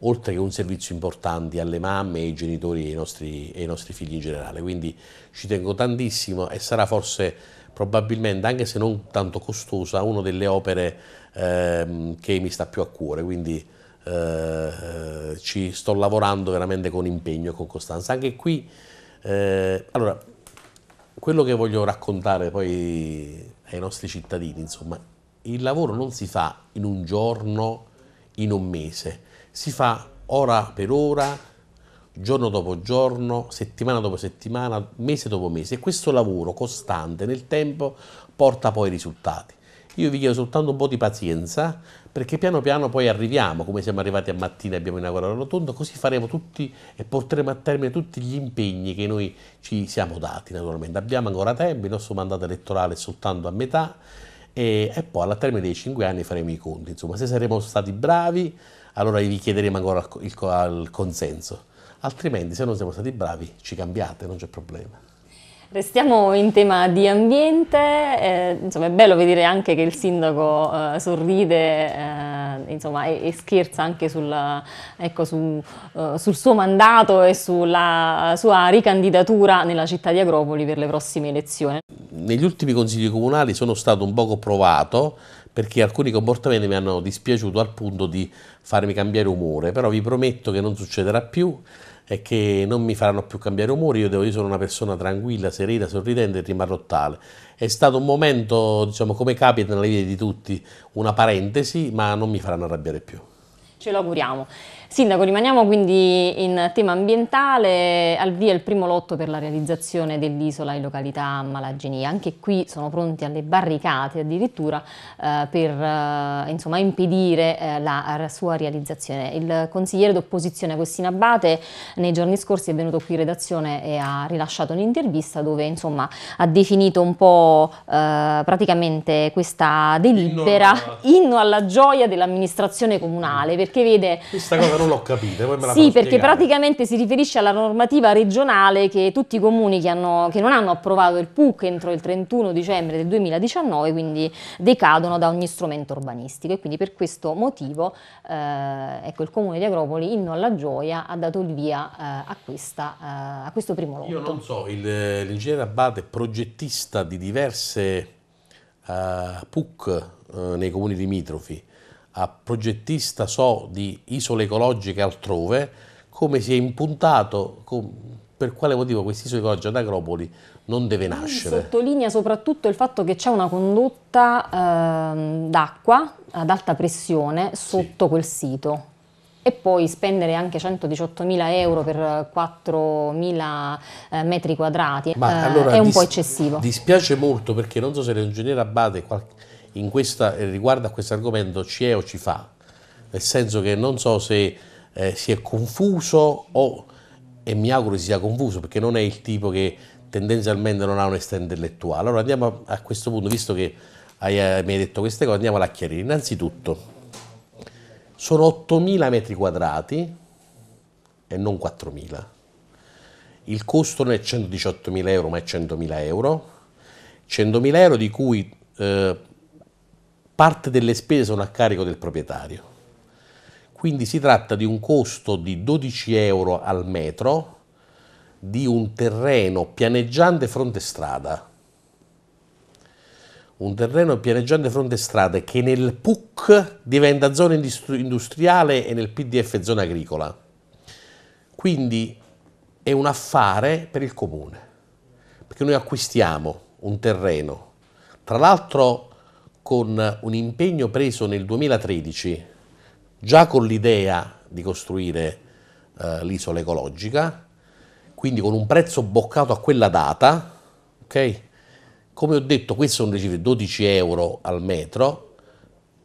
oltre che un servizio importante alle mamme, ai genitori e ai nostri, ai nostri figli in generale. Quindi ci tengo tantissimo e sarà forse probabilmente, anche se non tanto costosa, una delle opere ehm, che mi sta più a cuore. Quindi eh, eh, ci sto lavorando veramente con impegno e con costanza. Anche qui, eh, allora, quello che voglio raccontare poi ai nostri cittadini, insomma, il lavoro non si fa in un giorno, in un mese, si fa ora per ora, giorno dopo giorno, settimana dopo settimana, mese dopo mese e questo lavoro costante nel tempo porta poi risultati. Io vi chiedo soltanto un po' di pazienza, perché piano piano poi arriviamo, come siamo arrivati a mattina e abbiamo inaugurato la rotonda, così faremo tutti e porteremo a termine tutti gli impegni che noi ci siamo dati naturalmente. Abbiamo ancora tempo, il nostro mandato elettorale è soltanto a metà e, e poi alla termine dei cinque anni faremo i conti. Insomma, se saremo stati bravi, allora vi chiederemo ancora il, il, il consenso, altrimenti se non siamo stati bravi ci cambiate, non c'è problema. Restiamo in tema di ambiente, eh, insomma è bello vedere anche che il sindaco eh, sorride eh, insomma, e, e, scherza anche sulla, ecco, su, eh, sul suo mandato e sulla sua ricandidatura nella città di Agropoli per le prossime elezioni. Negli ultimi consigli comunali sono stato un poco provato perché alcuni comportamenti mi hanno dispiaciuto al punto di farmi cambiare umore, però vi prometto che non succederà più e che non mi faranno più cambiare umore, io, devo, io sono una persona tranquilla, serena, sorridente e rimarrò tale. È stato un momento, diciamo, come capita nella vita di tutti, una parentesi, ma non mi faranno arrabbiare più. Ce lo auguriamo. Sindaco, rimaniamo quindi in tema ambientale, al via il primo lotto per la realizzazione dell'isola in località Malagenia. Anche qui sono pronti alle barricate addirittura eh, per eh, insomma, impedire eh, la sua realizzazione. Il consigliere d'opposizione Agostino Abate nei giorni scorsi è venuto qui in redazione e ha rilasciato un'intervista dove insomma, ha definito un po' eh, praticamente questa delibera inno alla, inno alla gioia dell'amministrazione comunale mm. perché vede... Questa cosa non l'ho capita. sì, perché spiegare. praticamente si riferisce alla normativa regionale che tutti i comuni che, hanno, che non hanno approvato il PUC entro il 31 dicembre del 2019, quindi decadono da ogni strumento urbanistico e quindi per questo motivo eh, ecco, il comune di Agropoli, Inno alla Gioia, ha dato il via eh, a, questa, eh, a, questo primo lotto. Io non so, eh, l'ingegnere Abate è progettista di diverse uh, PUC uh, nei comuni limitrofi a progettista so di isole ecologiche altrove, come si è impuntato, per quale motivo questa isola ecologica ad Agropoli non deve nascere. Sottolinea soprattutto il fatto che c'è una condotta eh, d'acqua ad alta pressione sotto sì. quel sito e poi spendere anche 118.000 euro per 4.000 eh, metri quadrati eh, allora è un po' eccessivo. Dispiace molto perché non so se l'ingegnere Abate qualche questa, eh, riguardo a questo argomento ci è o ci fa, nel senso che non so se eh, si è confuso o, e mi auguro si sia confuso perché non è il tipo che tendenzialmente non ha onestà intellettuale. Allora andiamo a, a questo punto, visto che hai, eh, mi hai detto queste cose, andiamo a chiarire. Innanzitutto, sono 8.000 metri quadrati e non 4.000. Il costo non è 118.000 euro ma è 100.000 euro. 100.000 euro di cui eh, parte delle spese sono a carico del proprietario. Quindi si tratta di un costo di 12 euro al metro di un terreno pianeggiante fronte strada. Un terreno pianeggiante fronte strada che nel PUC diventa zona industriale e nel PDF zona agricola. Quindi è un affare per il comune, perché noi acquistiamo un terreno, tra l'altro con un impegno preso nel 2013, già con l'idea di costruire eh, l'isola ecologica, quindi con un prezzo boccato a quella data, ok? Come ho detto, questo è un regime di 12 euro al metro,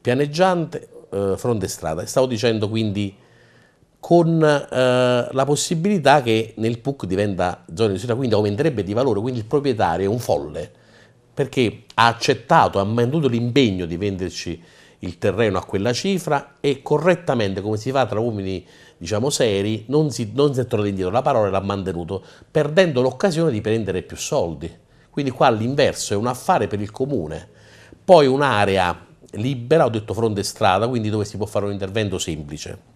pianeggiante, eh, fronte strada. Stavo dicendo quindi con eh, la possibilità che nel PUC diventa zona di città, quindi aumenterebbe di valore, quindi il proprietario è un folle, perché ha accettato, ha mantenuto l'impegno di venderci il terreno a quella cifra e correttamente, come si fa tra uomini diciamo seri, non si, non si è tornato indietro, la parola e l'ha mantenuto, perdendo l'occasione di prendere più soldi. Quindi qua all'inverso è un affare per il comune. Poi un'area libera, ho detto fronte strada, quindi dove si può fare un intervento semplice.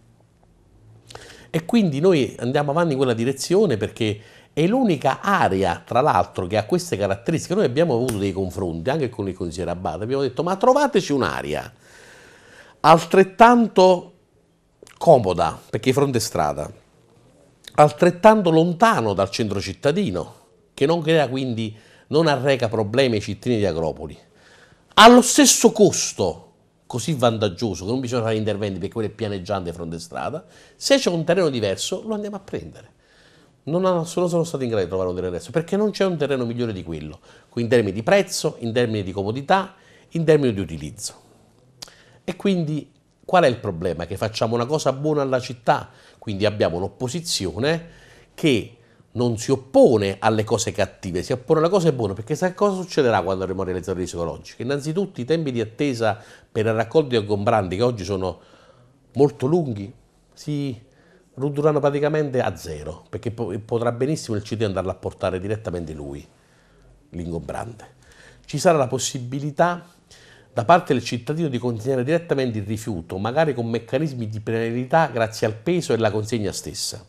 E quindi noi andiamo avanti in quella direzione perché è l'unica area, tra l'altro, che ha queste caratteristiche. Noi abbiamo avuto dei confronti anche con il consigliere Abbate, abbiamo detto ma trovateci un'area altrettanto comoda, perché fronte strada, altrettanto lontano dal centro cittadino, che non crea quindi, non arreca problemi ai cittadini di Agropoli. Allo stesso costo, così vantaggioso, che non bisogna fare interventi perché quello è pianeggiante fronte strada, se c'è un terreno diverso lo andiamo a prendere non hanno, solo sono stati in grado di trovare un terreno adesso, perché non c'è un terreno migliore di quello, in termini di prezzo, in termini di comodità, in termini di utilizzo. E quindi qual è il problema? Che facciamo una cosa buona alla città, quindi abbiamo un'opposizione che non si oppone alle cose cattive, si oppone alle cose buone, perché sa cosa succederà quando avremo realizzato le psicologiche? Innanzitutto i tempi di attesa per il raccolto di aggombranti, che oggi sono molto lunghi, si Rudurano praticamente a zero, perché potrà benissimo il CD andarlo a portare direttamente lui, l'ingombrante. Ci sarà la possibilità da parte del cittadino di consegnare direttamente il rifiuto, magari con meccanismi di penalità grazie al peso e alla consegna stessa.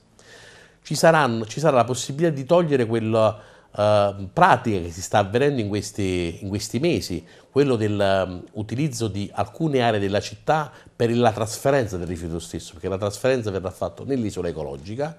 Ci, saranno, ci sarà la possibilità di togliere quel Ehm, pratica che si sta avvenendo in questi, in questi mesi, quello dell'utilizzo ehm, um, di alcune aree della città per la trasferenza del rifiuto stesso, perché la trasferenza verrà fatta nell'isola ecologica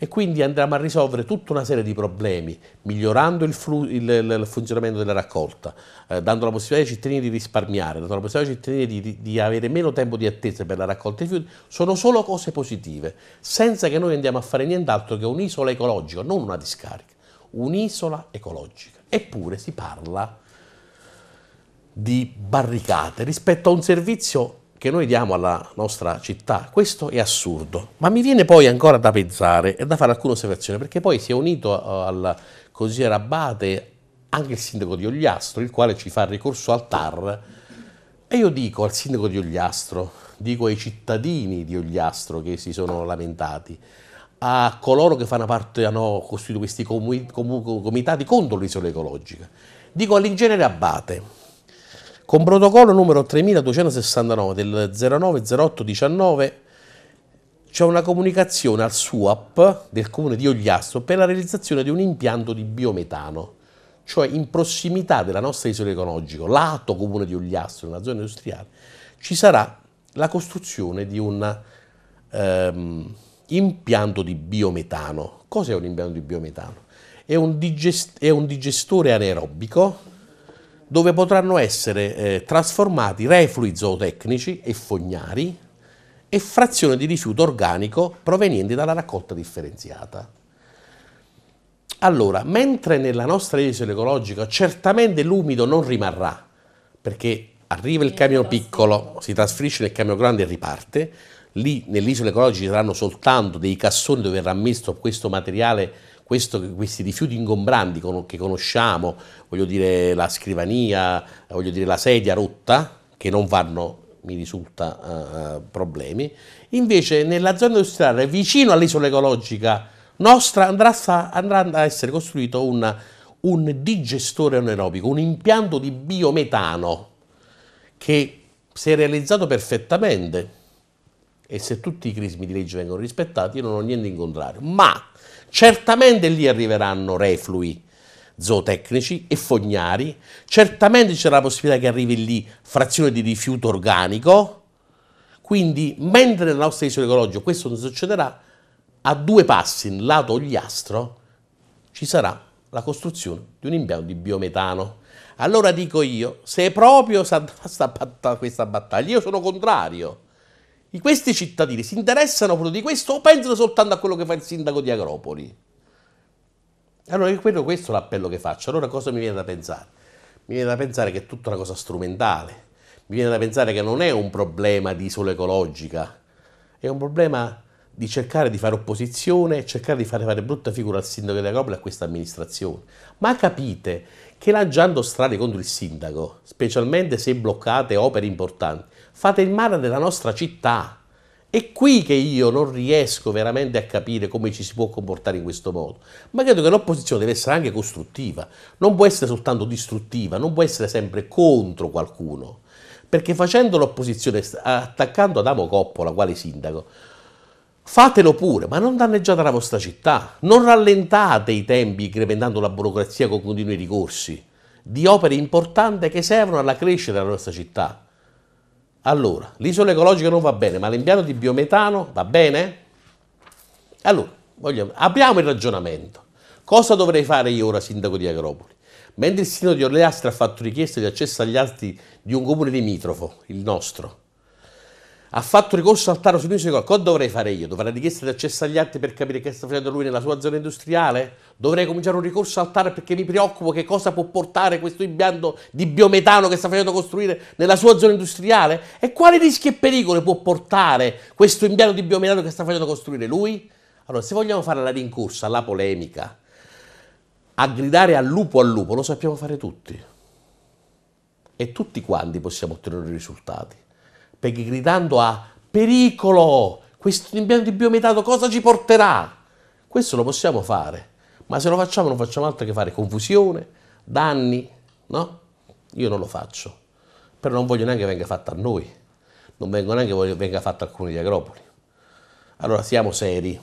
e quindi andremo a risolvere tutta una serie di problemi, migliorando il, il, il funzionamento della raccolta, eh, dando la possibilità ai cittadini di risparmiare, dando la possibilità ai cittadini di, di, avere meno tempo di attesa per la raccolta dei rifiuti, sono solo cose positive, senza che noi andiamo a fare nient'altro che un'isola ecologica, non una discarica un'isola ecologica. Eppure si parla di barricate rispetto a un servizio che noi diamo alla nostra città. Questo è assurdo, ma mi viene poi ancora da pensare e da fare alcune osservazioni, perché poi si è unito eh, al consigliere Abate anche il sindaco di Ogliastro, il quale ci fa ricorso al TAR. E io dico al sindaco di Ogliastro, dico ai cittadini di Ogliastro che si sono lamentati, a coloro che fanno parte, hanno costruito questi comitati contro l'isola ecologica. Dico all'ingegnere Abate, con protocollo numero 3269 del 09-08-19 c'è una comunicazione al SUAP del comune di Ogliastro per la realizzazione di un impianto di biometano, cioè in prossimità della nostra isola ecologica, lato comune di Ogliastro, nella zona industriale, ci sarà la costruzione di un... Ehm, impianto di biometano. Cos'è un impianto di biometano? È un, digest- è un digestore anaerobico dove potranno essere eh, trasformati reflui zootecnici e fognari e frazione di rifiuto organico provenienti dalla raccolta differenziata. Allora, mentre nella nostra isola ecologica certamente l'umido non rimarrà, perché arriva il camion piccolo, si trasferisce nel camion grande e riparte, lì nell'isola ecologica ci saranno soltanto dei cassoni dove verrà messo questo materiale, questo, questi rifiuti ingombranti che conosciamo, voglio dire la scrivania, voglio dire la sedia rotta, che non vanno, mi risulta, uh, problemi. Invece nella zona industriale vicino all'isola ecologica nostra andrà, andrà a essere costruito un, un digestore anaerobico, un impianto di biometano che se realizzato perfettamente e se tutti i crismi di legge vengono rispettati io non ho niente in contrario, ma certamente lì arriveranno reflui zootecnici e fognari, certamente c'è la possibilità che arrivi lì frazione di rifiuto organico, quindi mentre nella nostra isola ecologica questo non succederà, a due passi, in lato Ogliastro, ci sarà la costruzione di un impianto di biometano. Allora dico io, se proprio sta, sta, sta questa battaglia, io sono contrario questi cittadini si interessano proprio di questo o pensano soltanto a quello che fa il sindaco di Agropoli? Allora, quello, questo è l'appello che faccio. Allora, cosa mi viene da pensare? Mi viene da pensare che è tutta una cosa strumentale. Mi viene da pensare che non è un problema di solo ecologica, è un problema di cercare di fare opposizione, cercare di fare, fare brutta figura al sindaco di Agropoli e a questa amministrazione. Ma capite che lanciando strade contro il sindaco, specialmente se bloccate opere importanti, fate il male della nostra città. È qui che io non riesco veramente a capire come ci si può comportare in questo modo. Ma credo che l'opposizione deve essere anche costruttiva, non può essere soltanto distruttiva, non può essere sempre contro qualcuno. Perché facendo l'opposizione, attaccando Adamo Coppola, quale sindaco, fatelo pure, ma non danneggiate la vostra città, non rallentate i tempi incrementando la burocrazia con continui ricorsi di opere importanti che servono alla crescita della nostra città. Allora, l'isola ecologica non va bene, ma l'impianto di biometano va bene? Allora, voglio, apriamo il ragionamento. Cosa dovrei fare io ora, sindaco di Agropoli? Mentre il sindaco di Orleastra ha fatto richiesta di accesso agli atti di un comune limitrofo, il nostro, ha fatto ricorso al TAR su 15 gol. Cosa dovrei fare io? Dovrei richiesta di accesso agli atti per capire che sta facendo lui nella sua zona industriale? Dovrei cominciare un ricorso al TAR perché mi preoccupo che cosa può portare questo impianto di biometano che sta facendo costruire nella sua zona industriale? E quali rischi e pericoli può portare questo impianto di biometano che sta facendo costruire lui? Allora, se vogliamo fare la rincorsa, la polemica, a gridare al lupo al lupo, lo sappiamo fare tutti. E tutti quanti possiamo ottenere risultati perché gridando a pericolo, questo impianto di biometano cosa ci porterà? Questo lo possiamo fare, ma se lo facciamo non facciamo altro che fare confusione, danni, no? Io non lo faccio, però non voglio neanche che venga fatto a noi, non vengo neanche che venga fatto a alcuni di Agropoli. Allora siamo seri,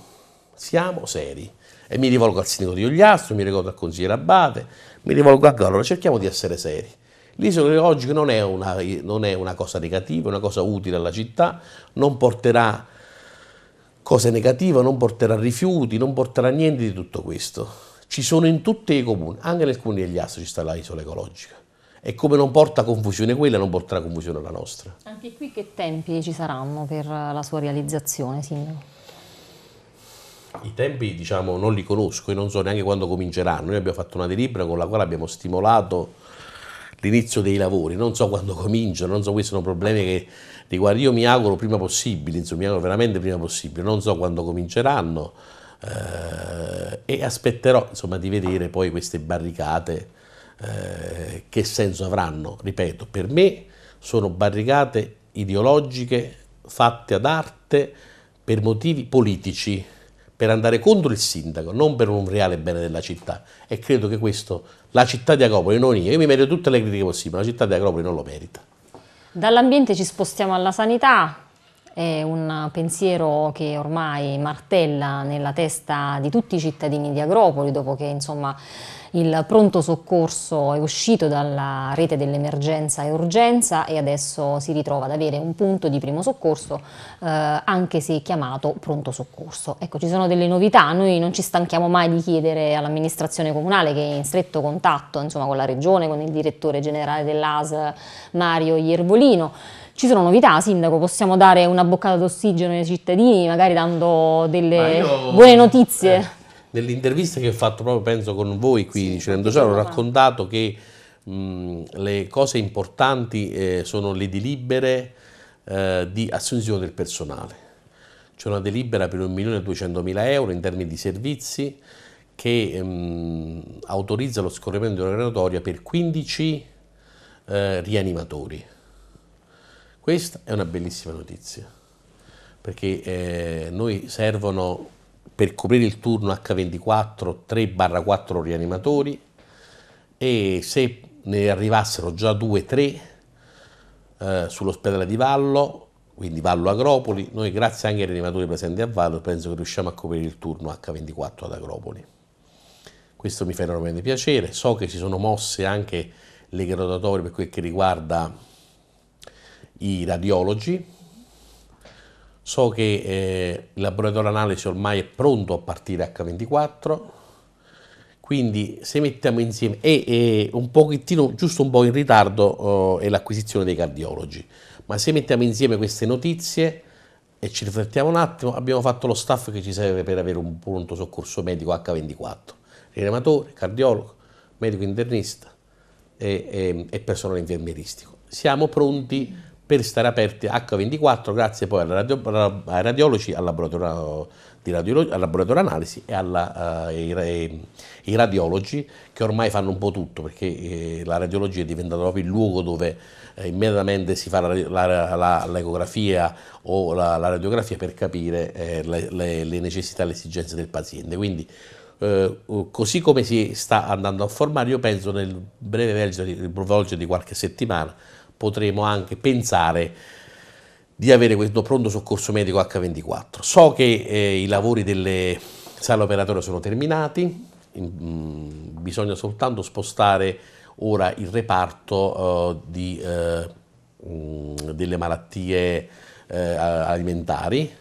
siamo seri. E mi rivolgo al sindaco di Ogliastro, mi rivolgo al consigliere Abate, mi rivolgo a Gallo, allora cerchiamo di essere seri. L'isola ecologica non è, una, non è una cosa negativa, è una cosa utile alla città, non porterà cose negative, non porterà rifiuti, non porterà niente di tutto questo. Ci sono in tutti i comuni, anche nel comune degli Astro ci sta l'isola ecologica. E come non porta confusione quella, non porterà confusione la nostra. Anche qui che tempi ci saranno per la sua realizzazione, Sindaco? I tempi, diciamo, non li conosco e non so neanche quando cominceranno. Noi abbiamo fatto una delibera con la quale abbiamo stimolato l'inizio dei lavori, non so quando cominciano, non so, questi sono problemi che riguardano, io mi auguro prima possibile, insomma, mi auguro veramente prima possibile, non so quando cominceranno eh, e aspetterò insomma, di vedere poi queste barricate eh, che senso avranno, ripeto, per me sono barricate ideologiche fatte ad arte per motivi politici, per andare contro il sindaco, non per un reale bene della città. E credo che questo la città di Agropoli, non io, io mi merito tutte le critiche possibili, la città di Agropoli non lo merita. Dall'ambiente ci spostiamo alla sanità, è un pensiero che ormai martella nella testa di tutti i cittadini di Agropoli dopo che insomma il pronto soccorso è uscito dalla rete dell'emergenza e urgenza e adesso si ritrova ad avere un punto di primo soccorso eh, anche se chiamato pronto soccorso. Ecco, ci sono delle novità, noi non ci stanchiamo mai di chiedere all'amministrazione comunale che è in stretto contatto insomma, con la regione, con il direttore generale dell'AS Mario Iervolino, ci sono novità, Sindaco? Possiamo dare una boccata d'ossigeno ai cittadini, magari dando delle Ma io, buone notizie? Eh, nell'intervista che ho fatto proprio penso con voi qui sì, di Cerendosano ho raccontato che mh, le cose importanti eh, sono le delibere eh, di assunzione del personale. C'è una delibera per 1.200.000 euro in termini di servizi che mh, autorizza lo scorrimento di una granatoria per 15 eh, rianimatori. Questa è una bellissima notizia, perché eh, noi servono per coprire il turno H24 3-4 rianimatori e se ne arrivassero già 2-3 eh, sull'ospedale di Vallo, quindi Vallo Agropoli, noi grazie anche ai rianimatori presenti a Vallo penso che riusciamo a coprire il turno H24 ad Agropoli. Questo mi fa enormemente piacere, so che si sono mosse anche le graduatorie per quel che riguarda i radiologi, So che eh, il laboratorio analisi ormai è pronto a partire H24, quindi se mettiamo insieme, e, un pochettino, giusto un po' in ritardo, eh, è l'acquisizione dei cardiologi, ma se mettiamo insieme queste notizie e ci riflettiamo un attimo, abbiamo fatto lo staff che ci serve per avere un pronto soccorso medico H24, rianimatore, cardiologo, medico internista e, e, e personale infermieristico. Siamo pronti per stare aperti H24 grazie poi radio, ai radiologi, al laboratorio, radiologi, al laboratorio analisi e ai eh, uh, radiologi che ormai fanno un po' tutto perché eh, la radiologia è diventata proprio il luogo dove eh, immediatamente si fa l'ecografia o la, la, radiografia per capire le, le, le, necessità e le esigenze del paziente. Quindi Uh, così come si sta andando a formare, io penso nel breve volgere di qualche settimana potremo anche pensare di avere questo pronto soccorso medico H24. So che eh, i lavori delle sale operatorie sono terminati, in, mh, mm, bisogna soltanto spostare ora il reparto uh, di, uh, eh, mh, mm, delle malattie uh, alimentari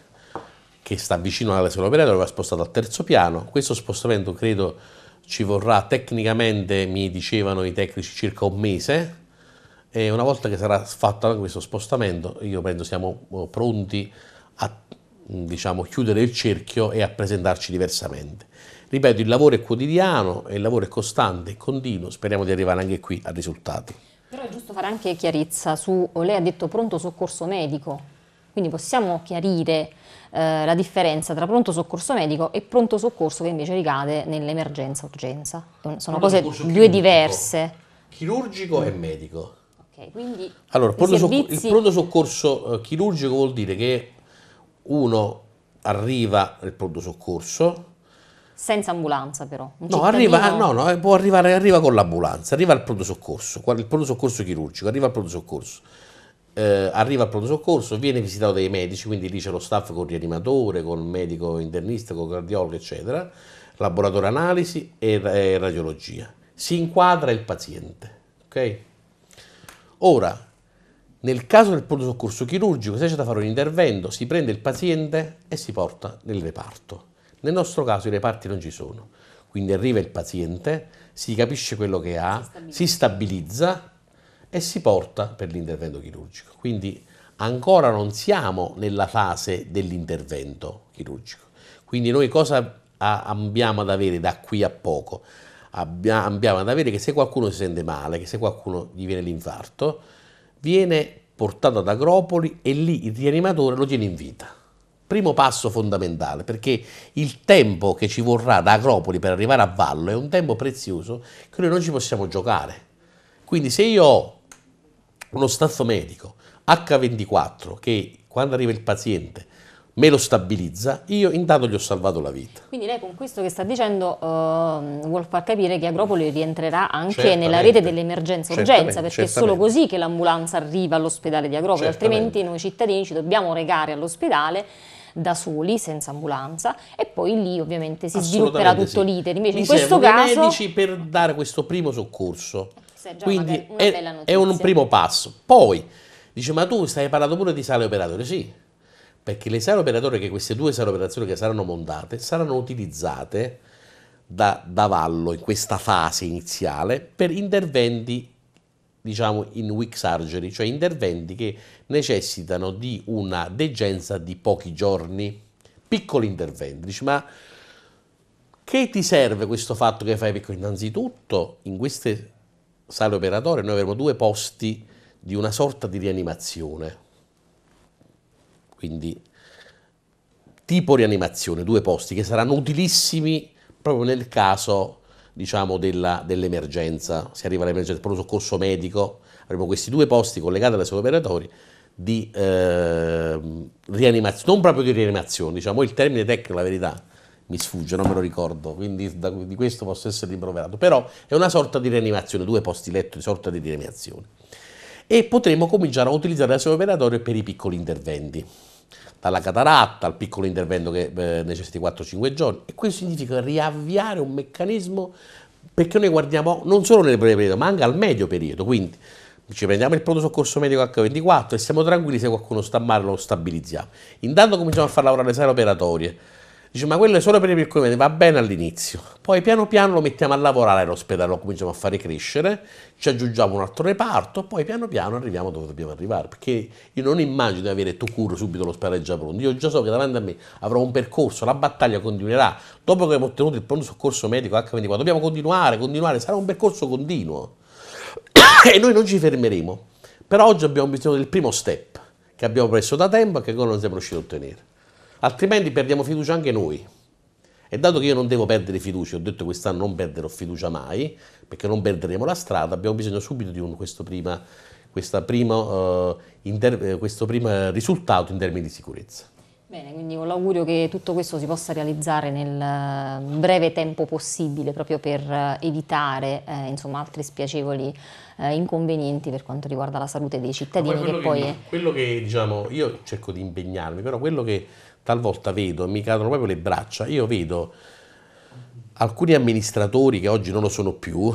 che sta vicino alla sala operatoria, va spostato al terzo piano. Questo spostamento credo ci vorrà tecnicamente, mi dicevano i tecnici, circa un mese, e una volta che sarà fatto questo spostamento, io penso siamo oh, pronti a diciamo, chiudere il cerchio e a presentarci diversamente. Ripeto, il lavoro è quotidiano, il lavoro è costante, e continuo, speriamo di arrivare anche qui a risultati. Però è giusto fare anche chiarezza su, lei ha detto pronto soccorso medico, quindi possiamo chiarire eh, la differenza tra pronto soccorso medico e pronto soccorso che invece ricade nell'emergenza-urgenza. Sono pronto cose due chirurgico. diverse. Chirurgico e medico Ok, quindi allora, il pronto, servizi... soccorso, il pronto soccorso eh, chirurgico vuol dire che uno arriva nel pronto soccorso, senza ambulanza però. Un no, arriva, no, no, eh, può arrivare, arriva con l'ambulanza, arriva al pronto soccorso, il pronto soccorso chirurgico, arriva al pronto soccorso. Eh, arriva al pronto soccorso, viene visitato dai medici, quindi lì c'è lo staff con il rianimatore, con il medico internista, con il cardiologo, eccetera, laboratorio analisi e, e radiologia. Si inquadra il paziente, ok? Ora, nel caso del pronto soccorso chirurgico, se c'è da fare un intervento, si prende il paziente e si porta nel reparto. Nel nostro caso i reparti non ci sono, quindi arriva il paziente, si capisce quello che ha, si stabilizza e si porta per l'intervento chirurgico. Quindi ancora non siamo nella fase dell'intervento chirurgico. Quindi noi cosa abbiamo ad avere da qui a poco? abbiamo ad avere che se qualcuno si sente male, che se qualcuno gli viene l'infarto, viene portato ad Agropoli e lì il rianimatore lo tiene in vita. Primo passo fondamentale, perché il tempo che ci vorrà da Agropoli per arrivare a Vallo è un tempo prezioso che noi non ci possiamo giocare. Quindi se io ho uno staff medico H24 che quando arriva il paziente me lo stabilizza, io intanto gli ho salvato la vita. Quindi lei con questo che sta dicendo uh, vuol far capire che Agropoli rientrerà anche certamente, nella rete dell'emergenza-urgenza, perché è solo così che l'ambulanza arriva all'ospedale di Agropoli, certamente. altrimenti noi cittadini ci dobbiamo recare all'ospedale da soli, senza ambulanza, e poi lì ovviamente si svilupperà tutto sì. l'iter. Invece Mi in questo caso... medici per dare questo primo soccorso. Eh, Quindi è, è un primo passo. Poi, dice, ma tu stai parlando pure di sale operatore? Sì perché le sale operatorie, che queste due sale operatorie che saranno montate, saranno utilizzate da Vallo in questa fase iniziale per interventi diciamo in weak surgery, cioè interventi che necessitano di una degenza di pochi giorni, piccoli interventi. Dici, ma che ti serve questo fatto che fai piccolo? Innanzitutto in queste sale operatorie noi avremo due posti di una sorta di rianimazione, quindi tipo rianimazione, due posti che saranno utilissimi proprio nel caso diciamo, dell'emergenza, dell se arriva l'emergenza, pronto soccorso medico, avremo questi due posti collegati alle sue operatorie di eh, rianimazione, non proprio di rianimazione, diciamo, il termine tecnico, la verità, mi sfugge, non me lo ricordo, quindi da, di questo posso essere rimproverato, però è una sorta di rianimazione, due posti letto, una sorta di rianimazione e potremo cominciare a utilizzare la sua operatorio per i piccoli interventi dalla cataratta al piccolo intervento che eh, necessita 4-5 giorni e questo significa riavviare un meccanismo perché noi guardiamo non solo nel breve periodo ma anche al medio periodo quindi ci prendiamo il pronto soccorso medico H24 e siamo tranquilli se qualcuno sta male lo stabilizziamo intanto cominciamo a far lavorare le sale operatorie Dice, ma quello è solo per i piccoli va bene all'inizio. Poi piano piano lo mettiamo a lavorare all'ospedale, lo cominciamo a fare crescere, ci aggiungiamo un altro reparto, poi piano piano arriviamo dove dobbiamo arrivare. Perché io non immagino di avere tu cure subito l'ospedale già pronto. Io già so che davanti a me avrò un percorso, la battaglia continuerà. Dopo che abbiamo ottenuto il pronto soccorso medico H24, dobbiamo continuare, continuare, sarà un percorso continuo. *coughs* e noi non ci fermeremo. Però oggi abbiamo bisogno del primo step che abbiamo preso da tempo e che ancora non siamo riusciti a ottenere altrimenti perdiamo fiducia anche noi. E dato che io non devo perdere fiducia, ho detto che quest'anno non perderò fiducia mai, perché non perderemo la strada, abbiamo bisogno subito di un, questo, prima, prima, uh, eh, inter, eh, questo prima risultato in termini di sicurezza. Bene, quindi con l'augurio che tutto questo si possa realizzare nel eh, breve tempo possibile, proprio per evitare eh, insomma, altri spiacevoli eh, inconvenienti per quanto riguarda la salute dei cittadini. Che poi che, Quello che diciamo, io cerco di impegnarmi, però quello che talvolta vedo, mi cadono proprio le braccia, io vedo alcuni amministratori che oggi non lo sono più,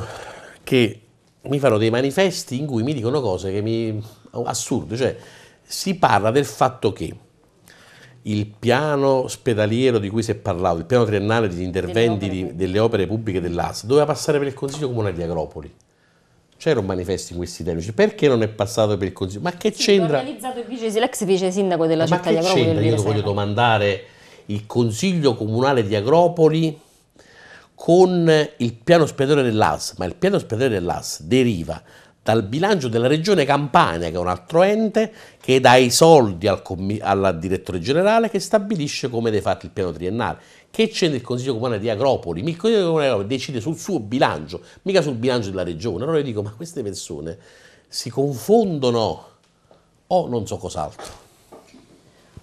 che mi fanno dei manifesti in cui mi dicono cose che mi... assurde, cioè si parla del fatto che il piano ospedaliero di cui si è parlato, il piano triennale degli interventi delle opere, di, delle opere pubbliche dell'AS, doveva passare per il Consiglio Comunale di Agropoli c'era un manifesto in questi termini, perché non è passato per il Consiglio? Ma che sì, c'entra? l'ex vice sindaco della ma città di Agropoli. Ma che c'entra? Io voglio domandare il Consiglio Comunale di Agropoli con il piano ospedale dell'AS, ma il piano ospedale dell'AS deriva dal bilancio della regione Campania, che è un altro ente, che dà i soldi al, al direttore generale che stabilisce come deve fare il piano triennale. Che c'è nel Consiglio Comunale di Agropoli? Il Consiglio Comunale di Agropoli decide sul suo bilancio, mica sul bilancio della regione. Allora io dico, ma queste persone si confondono o non so cos'altro.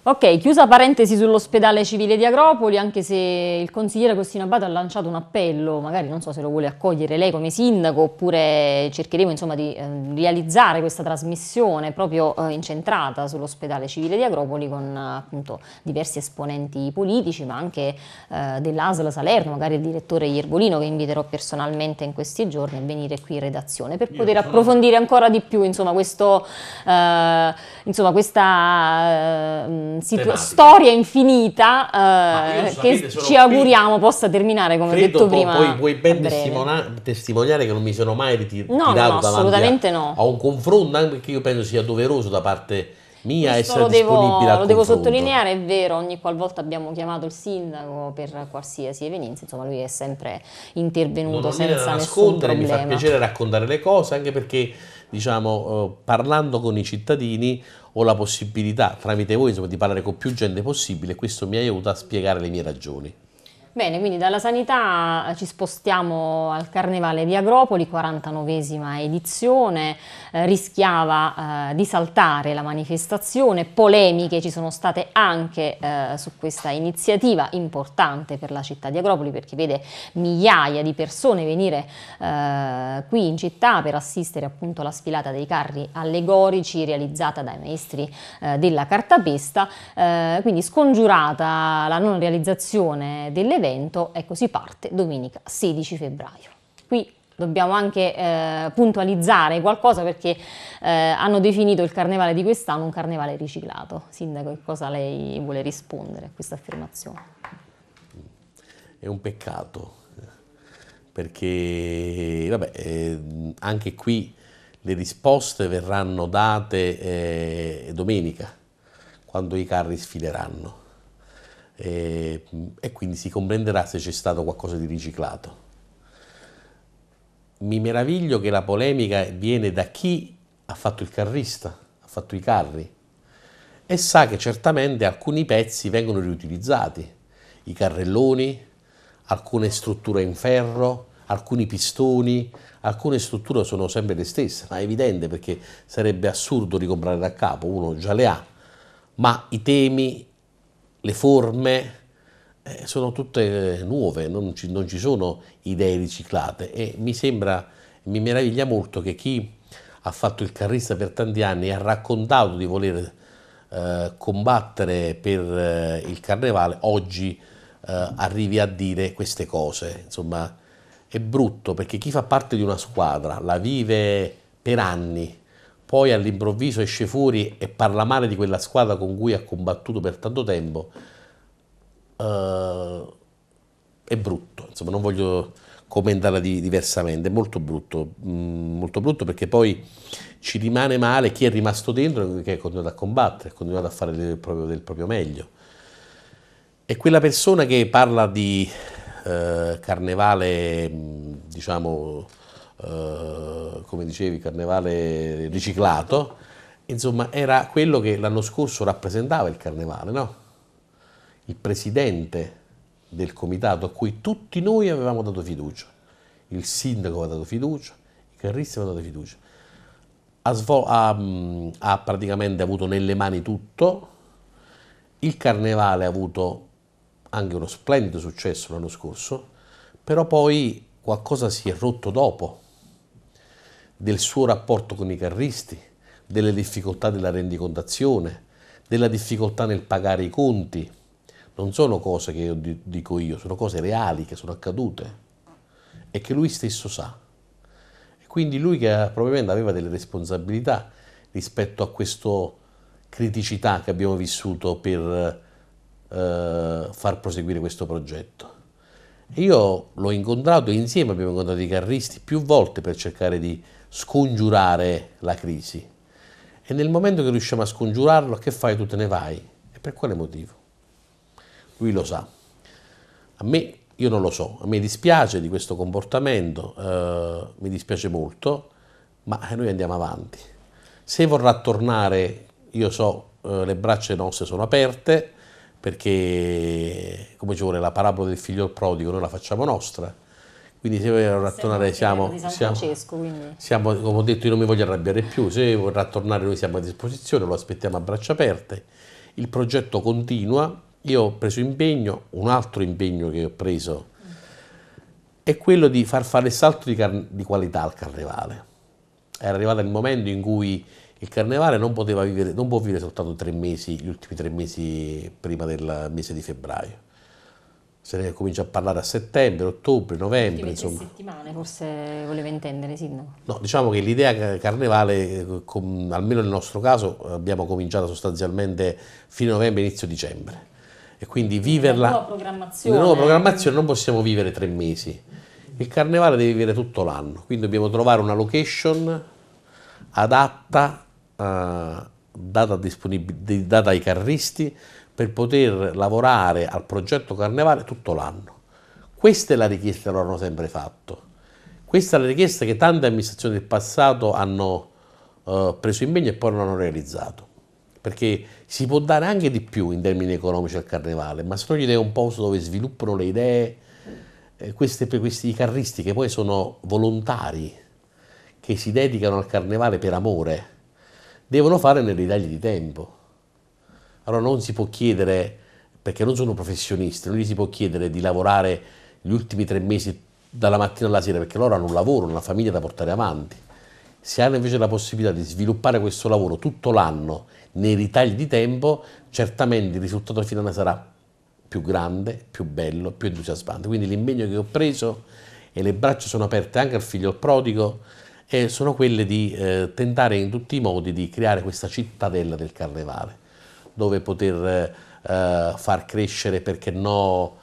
Ok, chiusa parentesi sull'ospedale civile di Agropoli, anche se il consigliere Costino Abate ha lanciato un appello, magari non so se lo vuole accogliere lei come sindaco, oppure cercheremo insomma, di eh, realizzare questa trasmissione proprio eh, incentrata sull'ospedale civile di Agropoli con appunto diversi esponenti politici, ma anche eh, dell'ASL Salerno, magari il direttore Iervolino che inviterò personalmente in questi giorni a venire qui in redazione per poter approfondire ancora di più insomma, questo, eh, insomma, questa ehm, Mm, situ- storia infinita eh, che ci auguriamo qui. possa terminare come Credo detto po- prima. Poi puoi ben testimona- testimoniare che non mi sono mai rit- no, ritirato no, no, assolutamente no. a un confronto anche perché io penso sia doveroso da parte mia Questo essere lo devo, disponibile Lo devo sottolineare, è vero, ogni qualvolta abbiamo chiamato il sindaco per qualsiasi evenienza, insomma lui è sempre intervenuto non senza nessun problema. Mi fa piacere raccontare le cose anche perché diciamo eh, parlando con i cittadini ho la possibilità tramite voi insomma, di parlare con più gente possibile e questo mi aiuta a spiegare le mie ragioni. Bene, quindi dalla sanità eh, ci spostiamo al Carnevale di Agropoli, 49esima edizione, eh, rischiava eh, di saltare la manifestazione, polemiche ci sono state anche eh, su questa iniziativa importante per la città di Agropoli perché vede migliaia di persone venire eh, qui in città per assistere appunto alla sfilata dei carri allegorici realizzata dai maestri eh, della cartapesta, quindi scongiurata la non realizzazione delle evento, ecco si parte domenica 16 febbraio. Qui dobbiamo anche eh, puntualizzare qualcosa perché eh, hanno definito il carnevale di quest'anno un carnevale riciclato. Sindaco, che cosa lei vuole rispondere a questa affermazione? È un peccato perché vabbè, eh, anche qui le risposte verranno date eh, domenica quando i carri sfileranno e, ehm, e quindi si comprenderà se c'è stato qualcosa di riciclato. Mi meraviglio che la polemica viene da chi ha fatto il carrista, ha fatto i carri e sa che certamente alcuni pezzi vengono riutilizzati, i carrelloni, alcune strutture in ferro, alcuni pistoni, alcune strutture sono sempre le stesse, ma è evidente perché sarebbe assurdo ricomprare da capo, uno già le ha, ma i temi, le forme eh, sono tutte nuove, non ci, non ci, sono idee riciclate e mi sembra, mi meraviglia molto che chi ha fatto il carrista per tanti anni e ha raccontato di voler eh, combattere per eh, il carnevale, oggi eh, arrivi a dire queste cose. Insomma, è brutto perché chi fa parte di una squadra la vive per anni poi all'improvviso esce fuori e parla male di quella squadra con cui ha combattuto per tanto tempo, uh, è brutto, insomma non voglio commentarla di, diversamente, è molto brutto, mh, mm, molto brutto perché poi ci rimane male chi è rimasto dentro e che ha continuato a combattere, ha continuato a fare del proprio, del proprio, meglio. E quella persona che parla di uh, carnevale, mm, diciamo, eh, come dicevi, carnevale riciclato, insomma era quello che l'anno scorso rappresentava il carnevale, no? il presidente del comitato a cui tutti noi avevamo dato fiducia, il sindaco aveva dato fiducia, i carristi avevano dato fiducia, ha, svol- ha, mm, ha praticamente avuto nelle mani tutto, il carnevale ha avuto anche uno splendido successo l'anno scorso, però poi qualcosa si è rotto dopo del suo rapporto con i carristi, delle difficoltà della rendicontazione, della difficoltà nel pagare i conti. Non sono cose che io dico io, sono cose reali che sono accadute e che lui stesso sa. E quindi lui che probabilmente aveva delle responsabilità rispetto a questa criticità che abbiamo vissuto per eh, far proseguire questo progetto. Io l'ho incontrato insieme, abbiamo incontrato i carristi più volte per cercare di scongiurare la crisi. E nel momento che riusciamo a scongiurarlo, che fai? Tu te ne vai. E per quale motivo? Lui lo sa. A me, io non lo so, a me dispiace di questo comportamento, eh, mi dispiace molto, ma eh, noi andiamo avanti. Se vorrà tornare, io so, eh, le braccia nostre sono aperte, perché, come ci vuole, la parabola del figlio prodigo noi la facciamo nostra. Quindi se vuoi rattornare siamo, siamo, siamo, come ho detto io non mi voglio arrabbiare più, se vorrà tornare noi siamo a disposizione, lo aspettiamo a braccia aperte, il progetto continua, io ho preso impegno, un altro impegno che ho preso è quello di far fare il salto di, di qualità al carnevale. È arrivato il momento in cui il carnevale non, vivere, non può vivere soltanto tre mesi, gli ultimi tre mesi prima del mese di febbraio. Se ne comincia a parlare a settembre, ottobre, novembre, le insomma. settimane forse voleva intendere, sì, no? No, diciamo che l'idea carnevale, com, almeno nel nostro caso, abbiamo cominciato sostanzialmente fine novembre, inizio dicembre. E quindi viverla... La nuova programmazione. La nuova programmazione non possiamo vivere tre mesi. Il carnevale deve vivere tutto l'anno, quindi dobbiamo trovare una location adatta eh, data, data ai carristi per poter lavorare al progetto carnevale tutto l'anno. Questa è la richiesta che loro hanno sempre fatto. Questa è la richiesta che tante amministrazioni del passato hanno eh, preso impegno e poi non hanno realizzato. Perché si può dare anche di più in termini economici al carnevale, ma se non gli dai un posto dove sviluppano le idee, eh, queste, questi carristi che poi sono volontari, che si dedicano al carnevale per amore, devono fare nei ritagli di tempo. Allora non si può chiedere, perché non sono professionisti, non gli si può chiedere di lavorare gli ultimi tre mesi dalla mattina alla sera, perché loro hanno un lavoro, una famiglia da portare avanti. Se hanno invece la possibilità di sviluppare questo lavoro tutto l'anno nei ritagli di tempo, certamente il risultato finale sarà più grande, più bello, più entusiasmante. Quindi l'impegno che ho preso e le braccia sono aperte anche al figlio prodigo eh, sono quelle di eh, tentare in tutti i modi di creare questa cittadella del carnevale, dove poter eh, far crescere, perché no,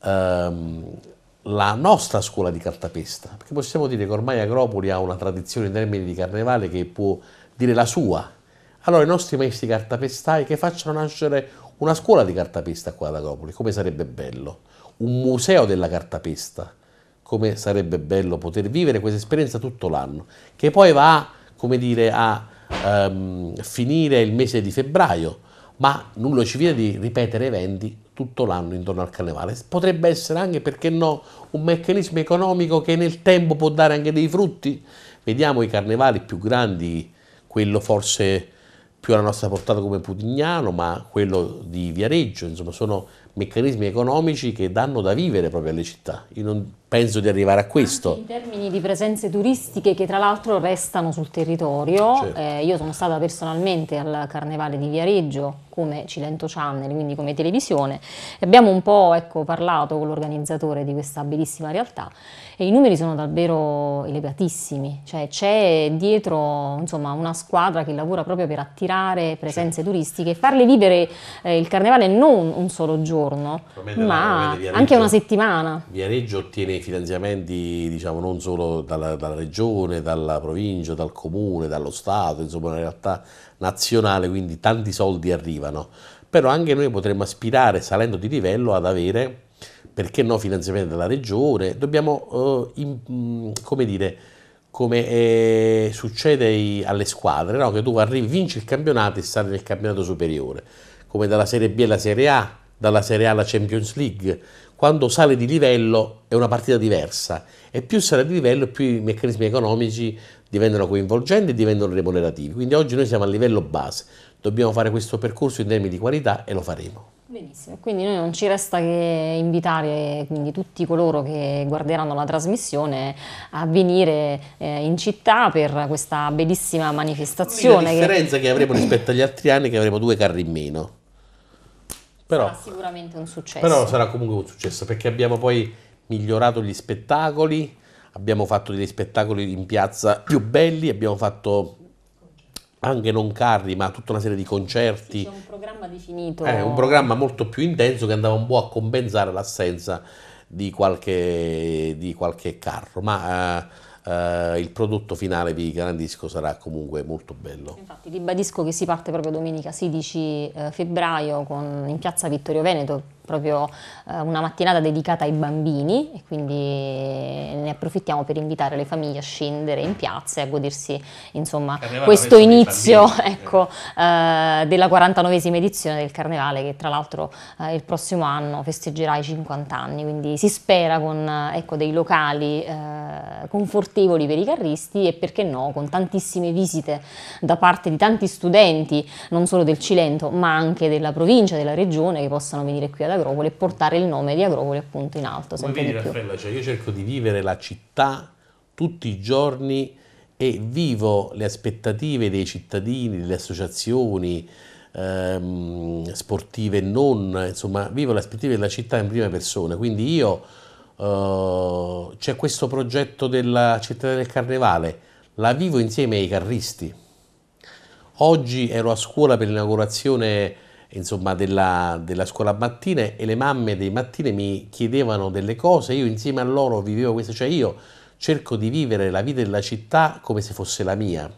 ehm, la nostra scuola di cartapesta, perché possiamo dire che ormai Agropoli ha una tradizione in termini di carnevale che può dire la sua. Allora i nostri maestri cartapestai che facciano nascere una scuola di cartapesta qua ad Agropoli, come sarebbe bello, un museo della cartapesta come sarebbe bello poter vivere questa esperienza tutto l'anno, che poi va, come dire, a ehm, finire il mese di febbraio, ma nulla ci viene di ripetere eventi tutto l'anno intorno al carnevale. Potrebbe essere anche, perché no, un meccanismo economico che nel tempo può dare anche dei frutti. Vediamo i carnevali più grandi, quello forse più alla nostra portata come Putignano, ma quello di Viareggio, insomma, sono meccanismi economici che danno da vivere proprio alle città. Io non penso di arrivare a questo. In termini di presenze turistiche che tra l'altro restano sul territorio, certo. eh, io sono stata personalmente al Carnevale di Viareggio come Cilento Channel, quindi come televisione, e abbiamo un po' ecco, parlato con l'organizzatore di questa bellissima realtà e i numeri sono davvero elevatissimi, cioè c'è dietro insomma, una squadra che lavora proprio per attirare presenze certo. turistiche e farle vivere eh, il Carnevale non un solo giorno, giorno, ma Viareggio, anche una settimana. Viareggio ottiene finanziamenti diciamo, non solo dalla, dalla, regione, dalla provincia, dal comune, dallo Stato, insomma una realtà nazionale, quindi tanti soldi arrivano. Però anche noi potremmo aspirare, salendo di livello, ad avere, perché no, finanziamenti dalla regione. Dobbiamo, eh, in, mm, come dire, come eh, succede alle squadre, no? che tu arrivi, vinci il campionato e sali nel campionato superiore, come dalla Serie B alla Serie A, dalla Serie A alla Champions League. Quando sale di livello è una partita diversa e più sale di livello più i meccanismi economici diventano coinvolgenti e diventano remunerativi. Quindi oggi noi siamo a livello base, dobbiamo fare questo percorso in termini di qualità e lo faremo. Benissimo, quindi noi non ci resta che invitare tutti coloro che guarderanno la trasmissione a venire eh, in città per questa bellissima manifestazione. La differenza che... che avremo rispetto agli altri anni è che avremo due carri in meno. Però, sarà sicuramente un successo. Però sarà comunque un successo perché abbiamo poi migliorato gli spettacoli, abbiamo fatto degli spettacoli in piazza più belli, abbiamo fatto anche non carri, ma tutta una serie di concerti. Sì, c'è un programma definito. Eh, un programma molto più intenso che andava un po' a compensare l'assenza di qualche, di qualche carro. Ma eh, eh, il prodotto finale vi garantisco sarà comunque molto bello. Infatti ribadisco che si parte proprio domenica 16 eh, febbraio con, in piazza Vittorio Veneto proprio eh, una mattinata dedicata ai bambini e quindi ne approfittiamo per invitare le famiglie a scendere in piazza e a godersi insomma, questo inizio *laughs* ecco, eh, della 49esima edizione del Carnevale che tra l'altro eh, il prossimo anno festeggerà i 50 anni, quindi si spera con ecco, dei locali eh, confortevoli per i carristi e perché no con tantissime visite da parte di tanti studenti non solo del Cilento ma anche della provincia, della regione che possano venire qui ad agosto Agropoli e portare il nome di Agropoli appunto in alto. Come vedi Raffaella, cioè io cerco di vivere la città tutti i giorni e vivo le aspettative dei cittadini, delle associazioni ehm, sportive e non, insomma vivo le aspettative della città in prima persona, quindi io eh, c'è questo progetto della città del carnevale, la vivo insieme ai carristi. Oggi ero a scuola per l'inaugurazione insomma, della, della, scuola mattina e le mamme dei mattini mi chiedevano delle cose, io insieme a loro vivevo questo, cioè io cerco di vivere la vita della città come se fosse la mia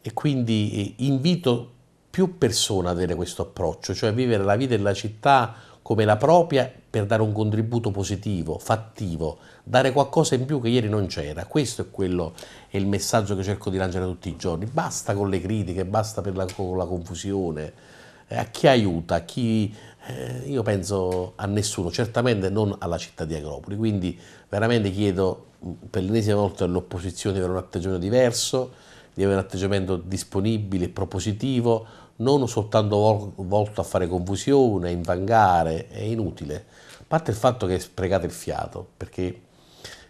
e quindi eh, invito più persone ad avere questo approccio, cioè vivere la vita della città come la propria per dare un contributo positivo, fattivo, dare qualcosa in più che ieri non c'era. Questo è quello, è il messaggio che cerco di lanciare tutti i giorni. Basta con le critiche, basta la, con la confusione eh, a chi aiuta, a chi, eh, io penso a nessuno, certamente non alla città di Agropoli, quindi veramente chiedo mm, per l'ennesima volta all'opposizione di avere un atteggiamento diverso, di avere un atteggiamento disponibile e propositivo, non soltanto vol volto a fare confusione, a invangare, è inutile. A parte il fatto che sprecate il fiato, perché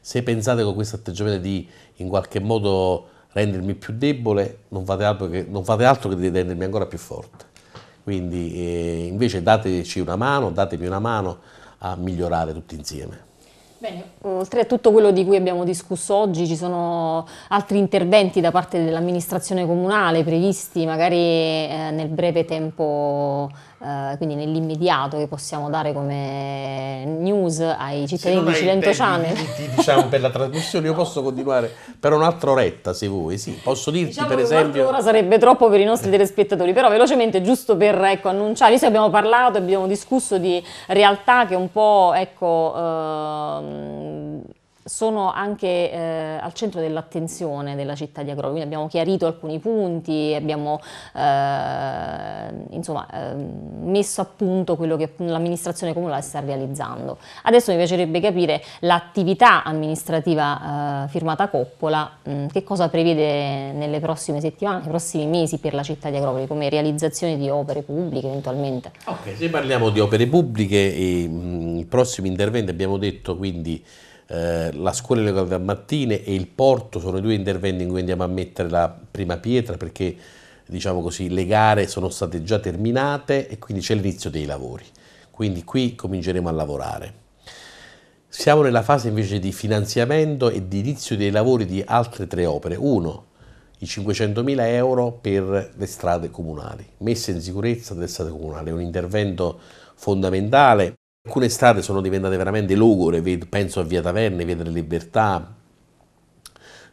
se pensate con questo atteggiamento di in qualche modo rendermi più debole, non fate altro che, non fate altro che di rendermi ancora più forte. Quindi eh, invece dateci una mano, datemi una mano a migliorare tutti insieme. Bene, oltre a tutto quello di cui abbiamo discusso oggi, ci sono altri interventi da parte dell'amministrazione comunale previsti magari eh, nel breve tempo eh, quindi nell'immediato che possiamo dare come news ai cittadini di Cilento Ciane. Diciamo per la trasmissione, io posso continuare per un'altra oretta se vuoi, sì, posso dirti diciamo per esempio... Ora sarebbe troppo per i nostri telespettatori, però velocemente giusto per ecco, annunciare, noi abbiamo parlato, abbiamo discusso di realtà che un po' ecco... Eh, sono anche eh, al centro dell'attenzione della città di Agro, quindi abbiamo chiarito alcuni punti, abbiamo eh, insomma, eh, messo a punto quello che l'amministrazione comunale sta realizzando. Adesso mi piacerebbe capire l'attività amministrativa eh, firmata Coppola, mh, mm, che cosa prevede nelle prossime settimane, nei prossimi mesi per la città di Agropoli, come realizzazione di opere pubbliche eventualmente. Ok, se parliamo di opere pubbliche e mm, i prossimi interventi abbiamo detto quindi eh, la scuola delle Galvamatine e il porto sono i due interventi in cui andiamo a mettere la prima pietra perché diciamo così, le gare sono state già terminate e quindi c'è l'inizio dei lavori. Quindi qui cominceremo a lavorare. Siamo nella fase invece di finanziamento e di inizio dei lavori di altre tre opere. Uno, i 500.000 euro per le strade comunali, messa in sicurezza delle strade comunali, è un intervento fondamentale Alcune strade sono diventate veramente logore, penso a Via Taverne, Via delle Libertà,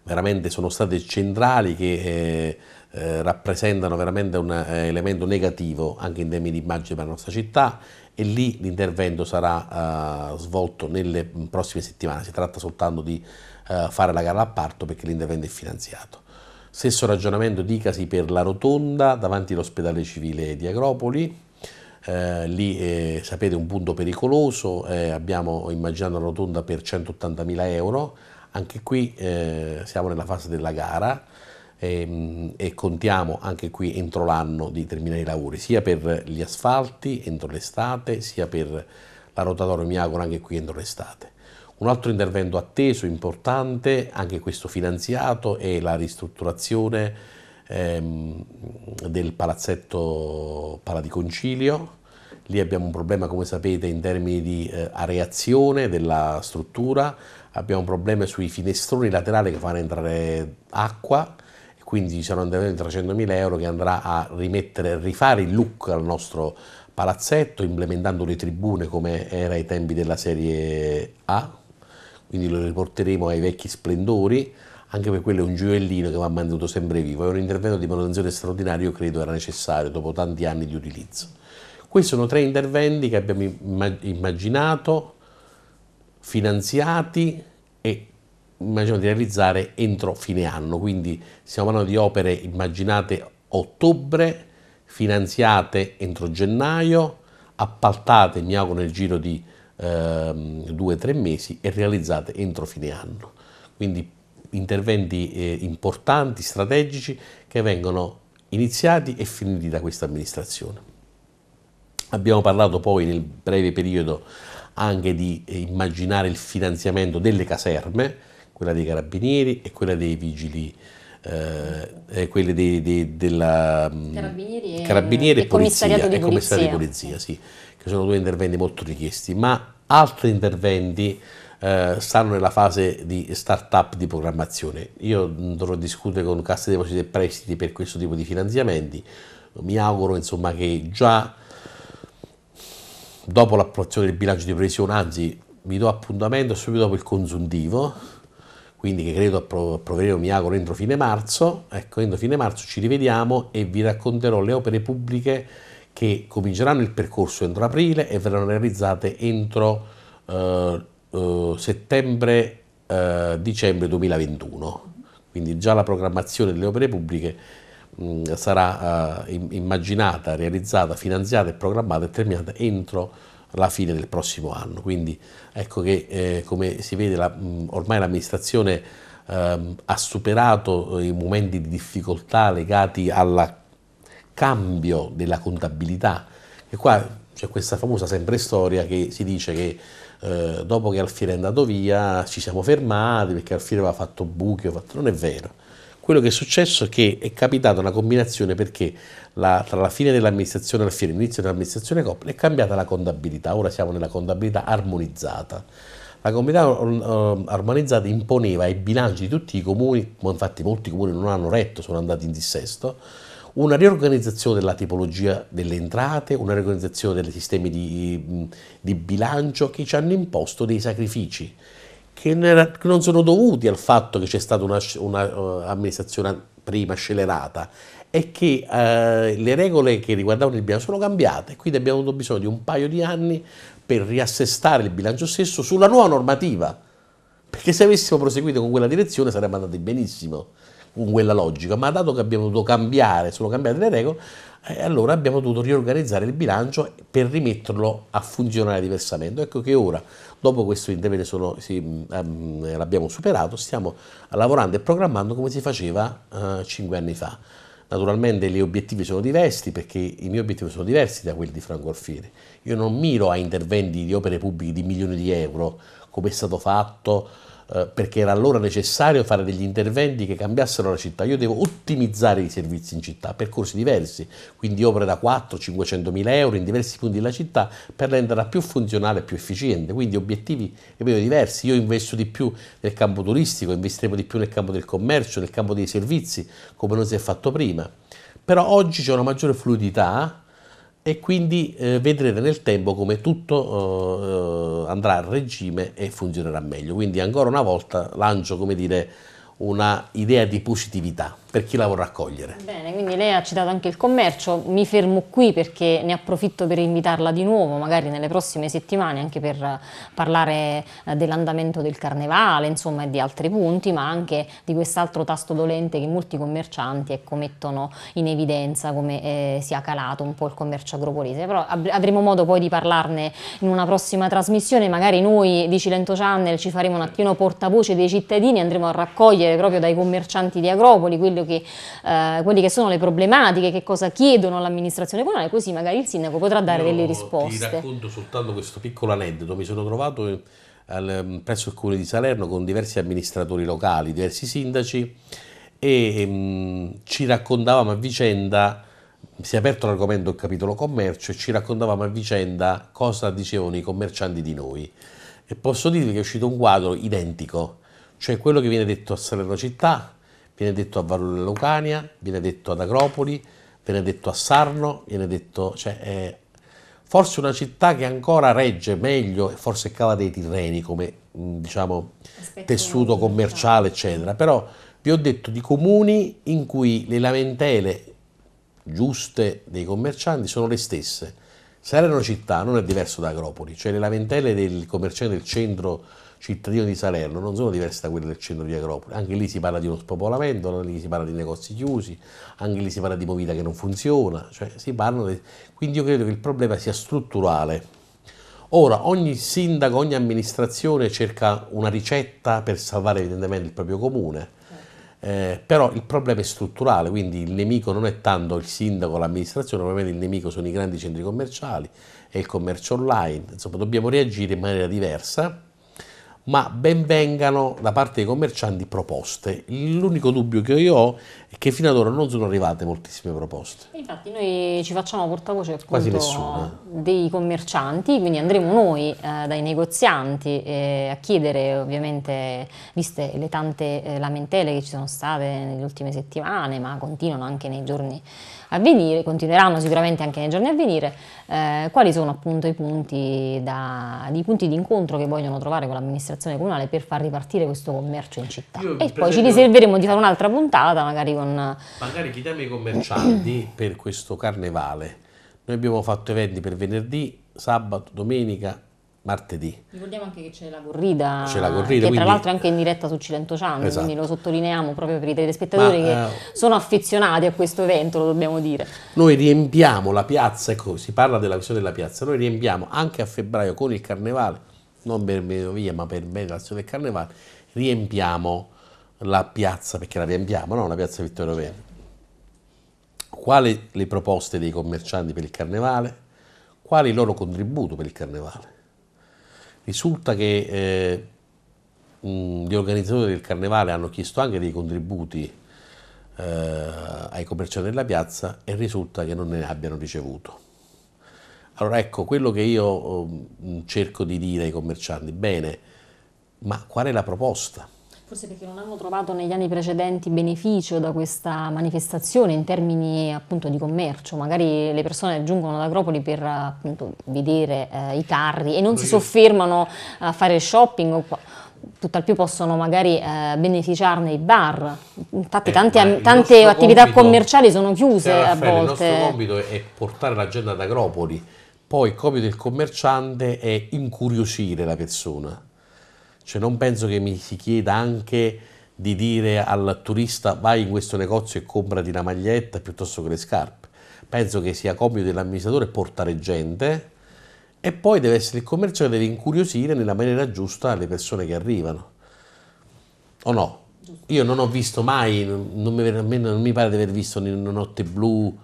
veramente sono state centrali che eh, eh, rappresentano veramente un eh, elemento negativo anche in termini di immagine per la nostra città e lì l'intervento sarà eh, svolto nelle prossime settimane, si tratta soltanto di eh, fare la gara all'apparto perché l'intervento è finanziato. Stesso ragionamento dicasi per la rotonda davanti all'ospedale civile di Agropoli, eh, lì eh, sapete un punto pericoloso, eh, abbiamo immaginato una rotonda per 180.000 euro, anche qui eh, siamo nella fase della gara ehm, e contiamo anche qui entro l'anno di terminare i lavori, sia per gli asfalti entro l'estate, sia per la rotatoria mi auguro anche qui entro l'estate. Un altro intervento atteso, importante, anche questo finanziato, è la ristrutturazione ehm, del palazzetto Concilio. Lì abbiamo un problema, come sapete, in termini di eh, areazione della struttura, abbiamo un problema sui finestroni laterali che fanno entrare acqua, quindi ci sono andati 300.000 euro che andrà a rimettere, rifare il look al nostro palazzetto, implementando le tribune come era ai tempi della serie A, quindi lo riporteremo ai vecchi splendori anche per quello è un gioiellino che va mantenuto sempre vivo, è un intervento di manutenzione straordinario, credo era necessario dopo tanti anni di utilizzo. Questi sono tre interventi che abbiamo immaginato, finanziati e immaginiamo di realizzare entro fine anno, quindi stiamo parlando di opere immaginate a ottobre, finanziate entro gennaio, appaltate mi auguro nel giro di eh, due o tre mesi e realizzate entro fine anno. Quindi interventi eh, importanti, strategici, che vengono iniziati e finiti da questa amministrazione. Abbiamo parlato poi nel breve periodo anche di eh, immaginare il finanziamento delle caserme, quella dei carabinieri e quella dei vigili eh, eh quelle dei, dei, della carabinieri, mm, carabinieri e, e, polizia, e commissariato di polizia, sì, che sono due interventi molto richiesti, ma altri interventi eh, stanno nella fase di start-up di programmazione. Io mm, dovrò discutere con Cassa Depositi e Prestiti per questo tipo di finanziamenti. Mi auguro insomma, che già dopo l'approvazione del bilancio di previsione, anzi vi do appuntamento subito dopo il consuntivo, quindi che credo approveremo, mi auguro, entro fine marzo. Ecco, entro fine marzo ci rivediamo e vi racconterò le opere pubbliche che cominceranno il percorso entro aprile e verranno realizzate entro eh, settembre-dicembre eh, 2021, eh, quindi già la programmazione delle opere pubbliche mh, sarà eh, immaginata, realizzata, finanziata e programmata e terminata entro la fine del prossimo anno. Quindi ecco che eh, come si vede la, mh, ormai l'amministrazione ehm, ha superato eh, i momenti di difficoltà legati al cambio della contabilità e qua c'è questa famosa sempre storia che si dice che eh, dopo che Alfiere è andato via ci siamo fermati perché Alfiere aveva fatto buchi, fatto... non è vero. Quello che è successo è che è capitata una combinazione perché la, tra la fine dell'amministrazione Alfiere e l'inizio dell'amministrazione Coppel è cambiata la contabilità, ora siamo nella contabilità armonizzata. La comunità armonizzata imponeva ai bilanci di tutti i comuni, infatti molti comuni non hanno retto, sono andati in dissesto, una riorganizzazione della tipologia delle entrate, una riorganizzazione dei sistemi di, di bilancio che ci hanno imposto dei sacrifici che non sono dovuti al fatto che c'è stata un'amministrazione una, uh, prima scelerata e che uh, le regole che riguardavano il bilancio sono cambiate, quindi abbiamo avuto bisogno di un paio di anni per riassestare il bilancio stesso sulla nuova normativa, perché se avessimo proseguito con quella direzione saremmo andati benissimo con quella logica, ma dato che abbiamo dovuto cambiare, solo cambiare le regole, eh, allora abbiamo dovuto riorganizzare il bilancio per rimetterlo a funzionare diversamente. Ecco che ora, dopo questo intervento sono, sì, um, l'abbiamo superato, stiamo lavorando e programmando come si faceva uh, eh, 5 anni fa. Naturalmente gli obiettivi sono diversi perché i miei obiettivi sono diversi da quelli di Franco Alfieri. Io non miro a interventi di opere pubbliche di milioni di euro come è stato fatto eh, perché era allora necessario fare degli interventi che cambiassero la città. Io devo ottimizzare i servizi in città, percorsi diversi, quindi opere da 400 500 mila euro in diversi punti della città per renderla più funzionale e più efficiente. Quindi obiettivi diversi. Io investo di più nel campo turistico, investiremo di più nel campo del commercio, nel campo dei servizi, come non si è fatto prima. Però oggi c'è una maggiore fluidità e quindi eh, vedrete nel tempo come tutto eh, eh, andrà a regime e funzionerà meglio. Quindi ancora una volta lancio come dire, una idea di positività per chi la vuole raccogliere. Bene, quindi lei ha citato anche il commercio, mi fermo qui perché ne approfitto per invitarla di nuovo, magari nelle prossime settimane, anche per eh, parlare eh, dell'andamento del carnevale, insomma, e di altri punti, ma anche di quest'altro tasto dolente che molti commercianti ecco, mettono in evidenza come eh, sia calato un po' il commercio agropolese. Però avremo modo poi di parlarne in una prossima trasmissione, magari noi di Cilento Channel ci faremo un attimo portavoce dei cittadini, andremo a raccogliere proprio dai commercianti di Agropoli, quelli che, eh, quelle che sono le problematiche, che cosa chiedono all'amministrazione comunale, così magari il sindaco potrà dare Io delle risposte. Ti racconto soltanto questo piccolo aneddoto, mi sono trovato eh, al, mm, presso il Comune di Salerno con diversi amministratori locali, diversi sindaci e mh, mm, ci raccontavamo a vicenda si è aperto l'argomento del capitolo commercio e ci raccontavamo a vicenda cosa dicevano i commercianti di noi. E posso dirvi che è uscito un quadro identico, cioè quello che viene detto a Salerno Città, viene detto a Varulla Lucania, viene detto ad Agropoli, viene detto a Sarno, viene detto, cioè è forse una città che ancora regge meglio e forse cava dei Tirreni come mm, diciamo, tessuto commerciale diciamo. eccetera, però vi ho detto di comuni in cui le lamentele giuste dei commercianti sono le stesse. Salerno città non è diverso da Agropoli, cioè le lamentele del commerciante del centro cittadino di Salerno non sono diverse da quelle del centro di Agropoli. Anche lì si parla di uno spopolamento, anche lì si parla di negozi chiusi, anche lì si parla di movita che non funziona, cioè di... quindi io credo che il problema sia strutturale. Ora, ogni sindaco, ogni amministrazione cerca una ricetta per salvare evidentemente il proprio comune. Certo. Eh, però il problema è strutturale, quindi il nemico non è tanto il sindaco, l'amministrazione, ovviamente il nemico sono i grandi centri commerciali e il commercio online, insomma dobbiamo reagire in maniera diversa ma ben vengano da parte dei commercianti proposte. L'unico dubbio che io ho e che fino ad ora non sono arrivate moltissime proposte. Infatti noi ci facciamo portavoce appunto dei commercianti, quindi andremo noi eh, dai negozianti eh, a chiedere ovviamente, viste le tante eh, lamentele che ci sono state nelle ultime settimane, ma continuano anche nei giorni a venire, continueranno sicuramente anche nei giorni a venire, eh, quali sono appunto i punti, da, i punti di incontro che vogliono trovare con l'amministrazione comunale per far ripartire questo commercio in città. Io e poi ci riserveremo di fare un'altra puntata magari con con... Magari chiediamo ai commercianti *clears throat* per questo carnevale. Noi abbiamo fatto eventi per venerdì, sabato, domenica, martedì. Ricordiamo anche che c'è la corrida, c'è la corrida che quindi... tra l'altro è anche in diretta su Cilentociano, esatto. quindi lo sottolineiamo proprio per i telespettatori Ma, che uh... sono affezionati a questo evento, lo dobbiamo dire. Noi riempiamo la piazza, ecco, si parla della visione della piazza, noi riempiamo anche a febbraio con il carnevale, non per Merovia ma per me, l'azione del carnevale, riempiamo la piazza, perché la riempiamo, no? La piazza Vittorio Veneto. Quali le proposte dei commercianti per il carnevale? Quali il loro contributo per il carnevale? Risulta che eh, gli organizzatori del carnevale hanno chiesto anche dei contributi eh, ai commercianti della piazza e risulta che non ne abbiano ricevuto. Allora ecco, quello che io eh, cerco di dire ai commercianti, bene, ma qual è la proposta? Forse perché non hanno trovato negli anni precedenti beneficio da questa manifestazione in termini appunto di commercio, magari le persone giungono ad Agropoli per appunto vedere eh, i carri e non si soffermano a fare shopping o tutt'al più possono magari eh, beneficiarne i bar. Infatti eh, tante, tante attività compito, commerciali sono chiuse a volte. Il nostro compito è portare l'agenda ad Agropoli, poi il compito del commerciante è incuriosire la persona cioè non penso che mi si chieda anche di dire al turista vai in questo negozio e comprati una maglietta piuttosto che le scarpe. Penso che sia compito dell'amministratore portare gente e poi deve essere il commerciale deve incuriosire nella maniera giusta le persone che arrivano. O no? Io non ho visto mai, non mi, non mi pare di aver visto in una notte blu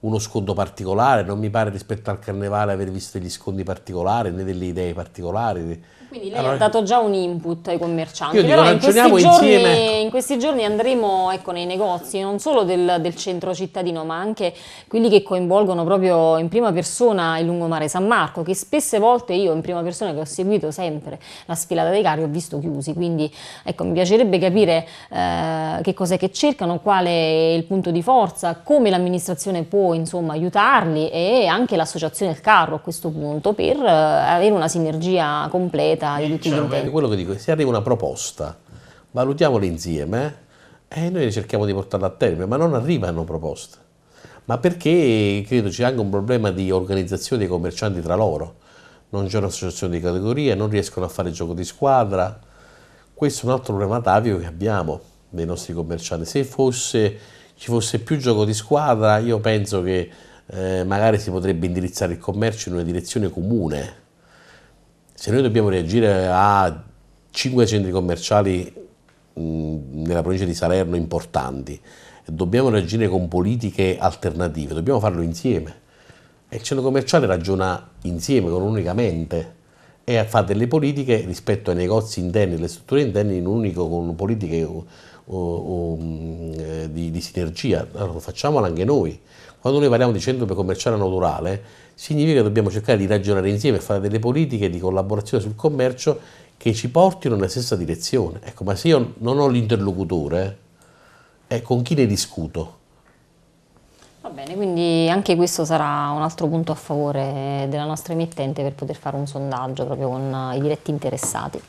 uno sconto particolare, non mi pare rispetto al carnevale aver visto degli sconti particolari né delle idee particolari quindi lei allora, ha dato già un input ai commercianti. Io dico, Però in questi, giorni, in questi, giorni, andremo ecco, nei negozi, non solo del, del, centro cittadino, ma anche quelli che coinvolgono proprio in prima persona il lungomare San Marco, che spesse volte io in prima persona che ho seguito sempre la sfilata dei carri ho visto chiusi. Quindi ecco, mi piacerebbe capire eh, che cos'è che cercano, qual è il punto di forza, come l'amministrazione può insomma, aiutarli e anche l'associazione del carro a questo punto per eh, avere una sinergia completa proprietà eh, di tutti cioè, gli utenti. Quello che dico, se arriva una proposta, valutiamola insieme eh, e eh, noi cerchiamo di portarla a termine, ma non arrivano proposte. Ma perché credo c'è anche un problema di organizzazione dei commercianti tra loro. Non c'è un'associazione di categorie, non riescono a fare gioco di squadra. Questo è un altro problema atavico che abbiamo dei nostri commercianti. Se fosse, ci fosse più gioco di squadra, io penso che eh, magari si potrebbe indirizzare il commercio in una direzione comune se noi dobbiamo reagire a 5 centri commerciali nella provincia di Salerno importanti, dobbiamo reagire con politiche alternative, dobbiamo farlo insieme. E il centro commerciale ragiona insieme, con un'unica mente e fa delle politiche rispetto ai negozi interni, alle strutture interne in un unico con politiche o, o, eh, di, di, sinergia. Allora, facciamolo anche noi. Quando noi parliamo di centro commerciale naturale, significa che dobbiamo cercare di ragionare insieme e fare delle politiche di collaborazione sul commercio che ci portino nella stessa direzione. Ecco, ma se io non ho l'interlocutore, eh, con chi ne discuto? Va bene, quindi anche questo sarà un altro punto a favore della nostra emittente per poter fare un sondaggio proprio con eh, i diretti interessati.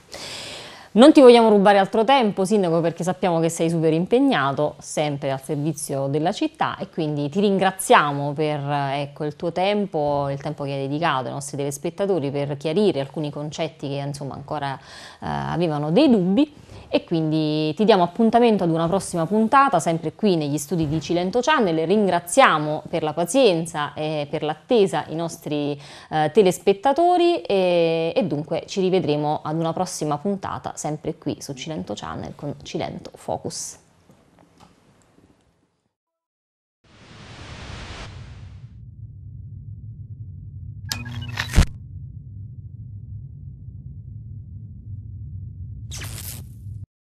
Non ti vogliamo rubare altro tempo, Sindaco, perché sappiamo che sei super impegnato, sempre al servizio della città e quindi ti ringraziamo per eh, ecco, il tuo tempo, il tempo che hai dedicato ai nostri telespettatori per chiarire alcuni concetti che insomma, ancora eh, avevano dei dubbi e quindi ti diamo appuntamento ad una prossima puntata, sempre qui negli studi di Cilento Channel. Ringraziamo per la pazienza e per l'attesa i nostri eh, telespettatori e, e dunque ci rivedremo ad una prossima puntata, sempre qui su Cilento Channel con Cilento Focus.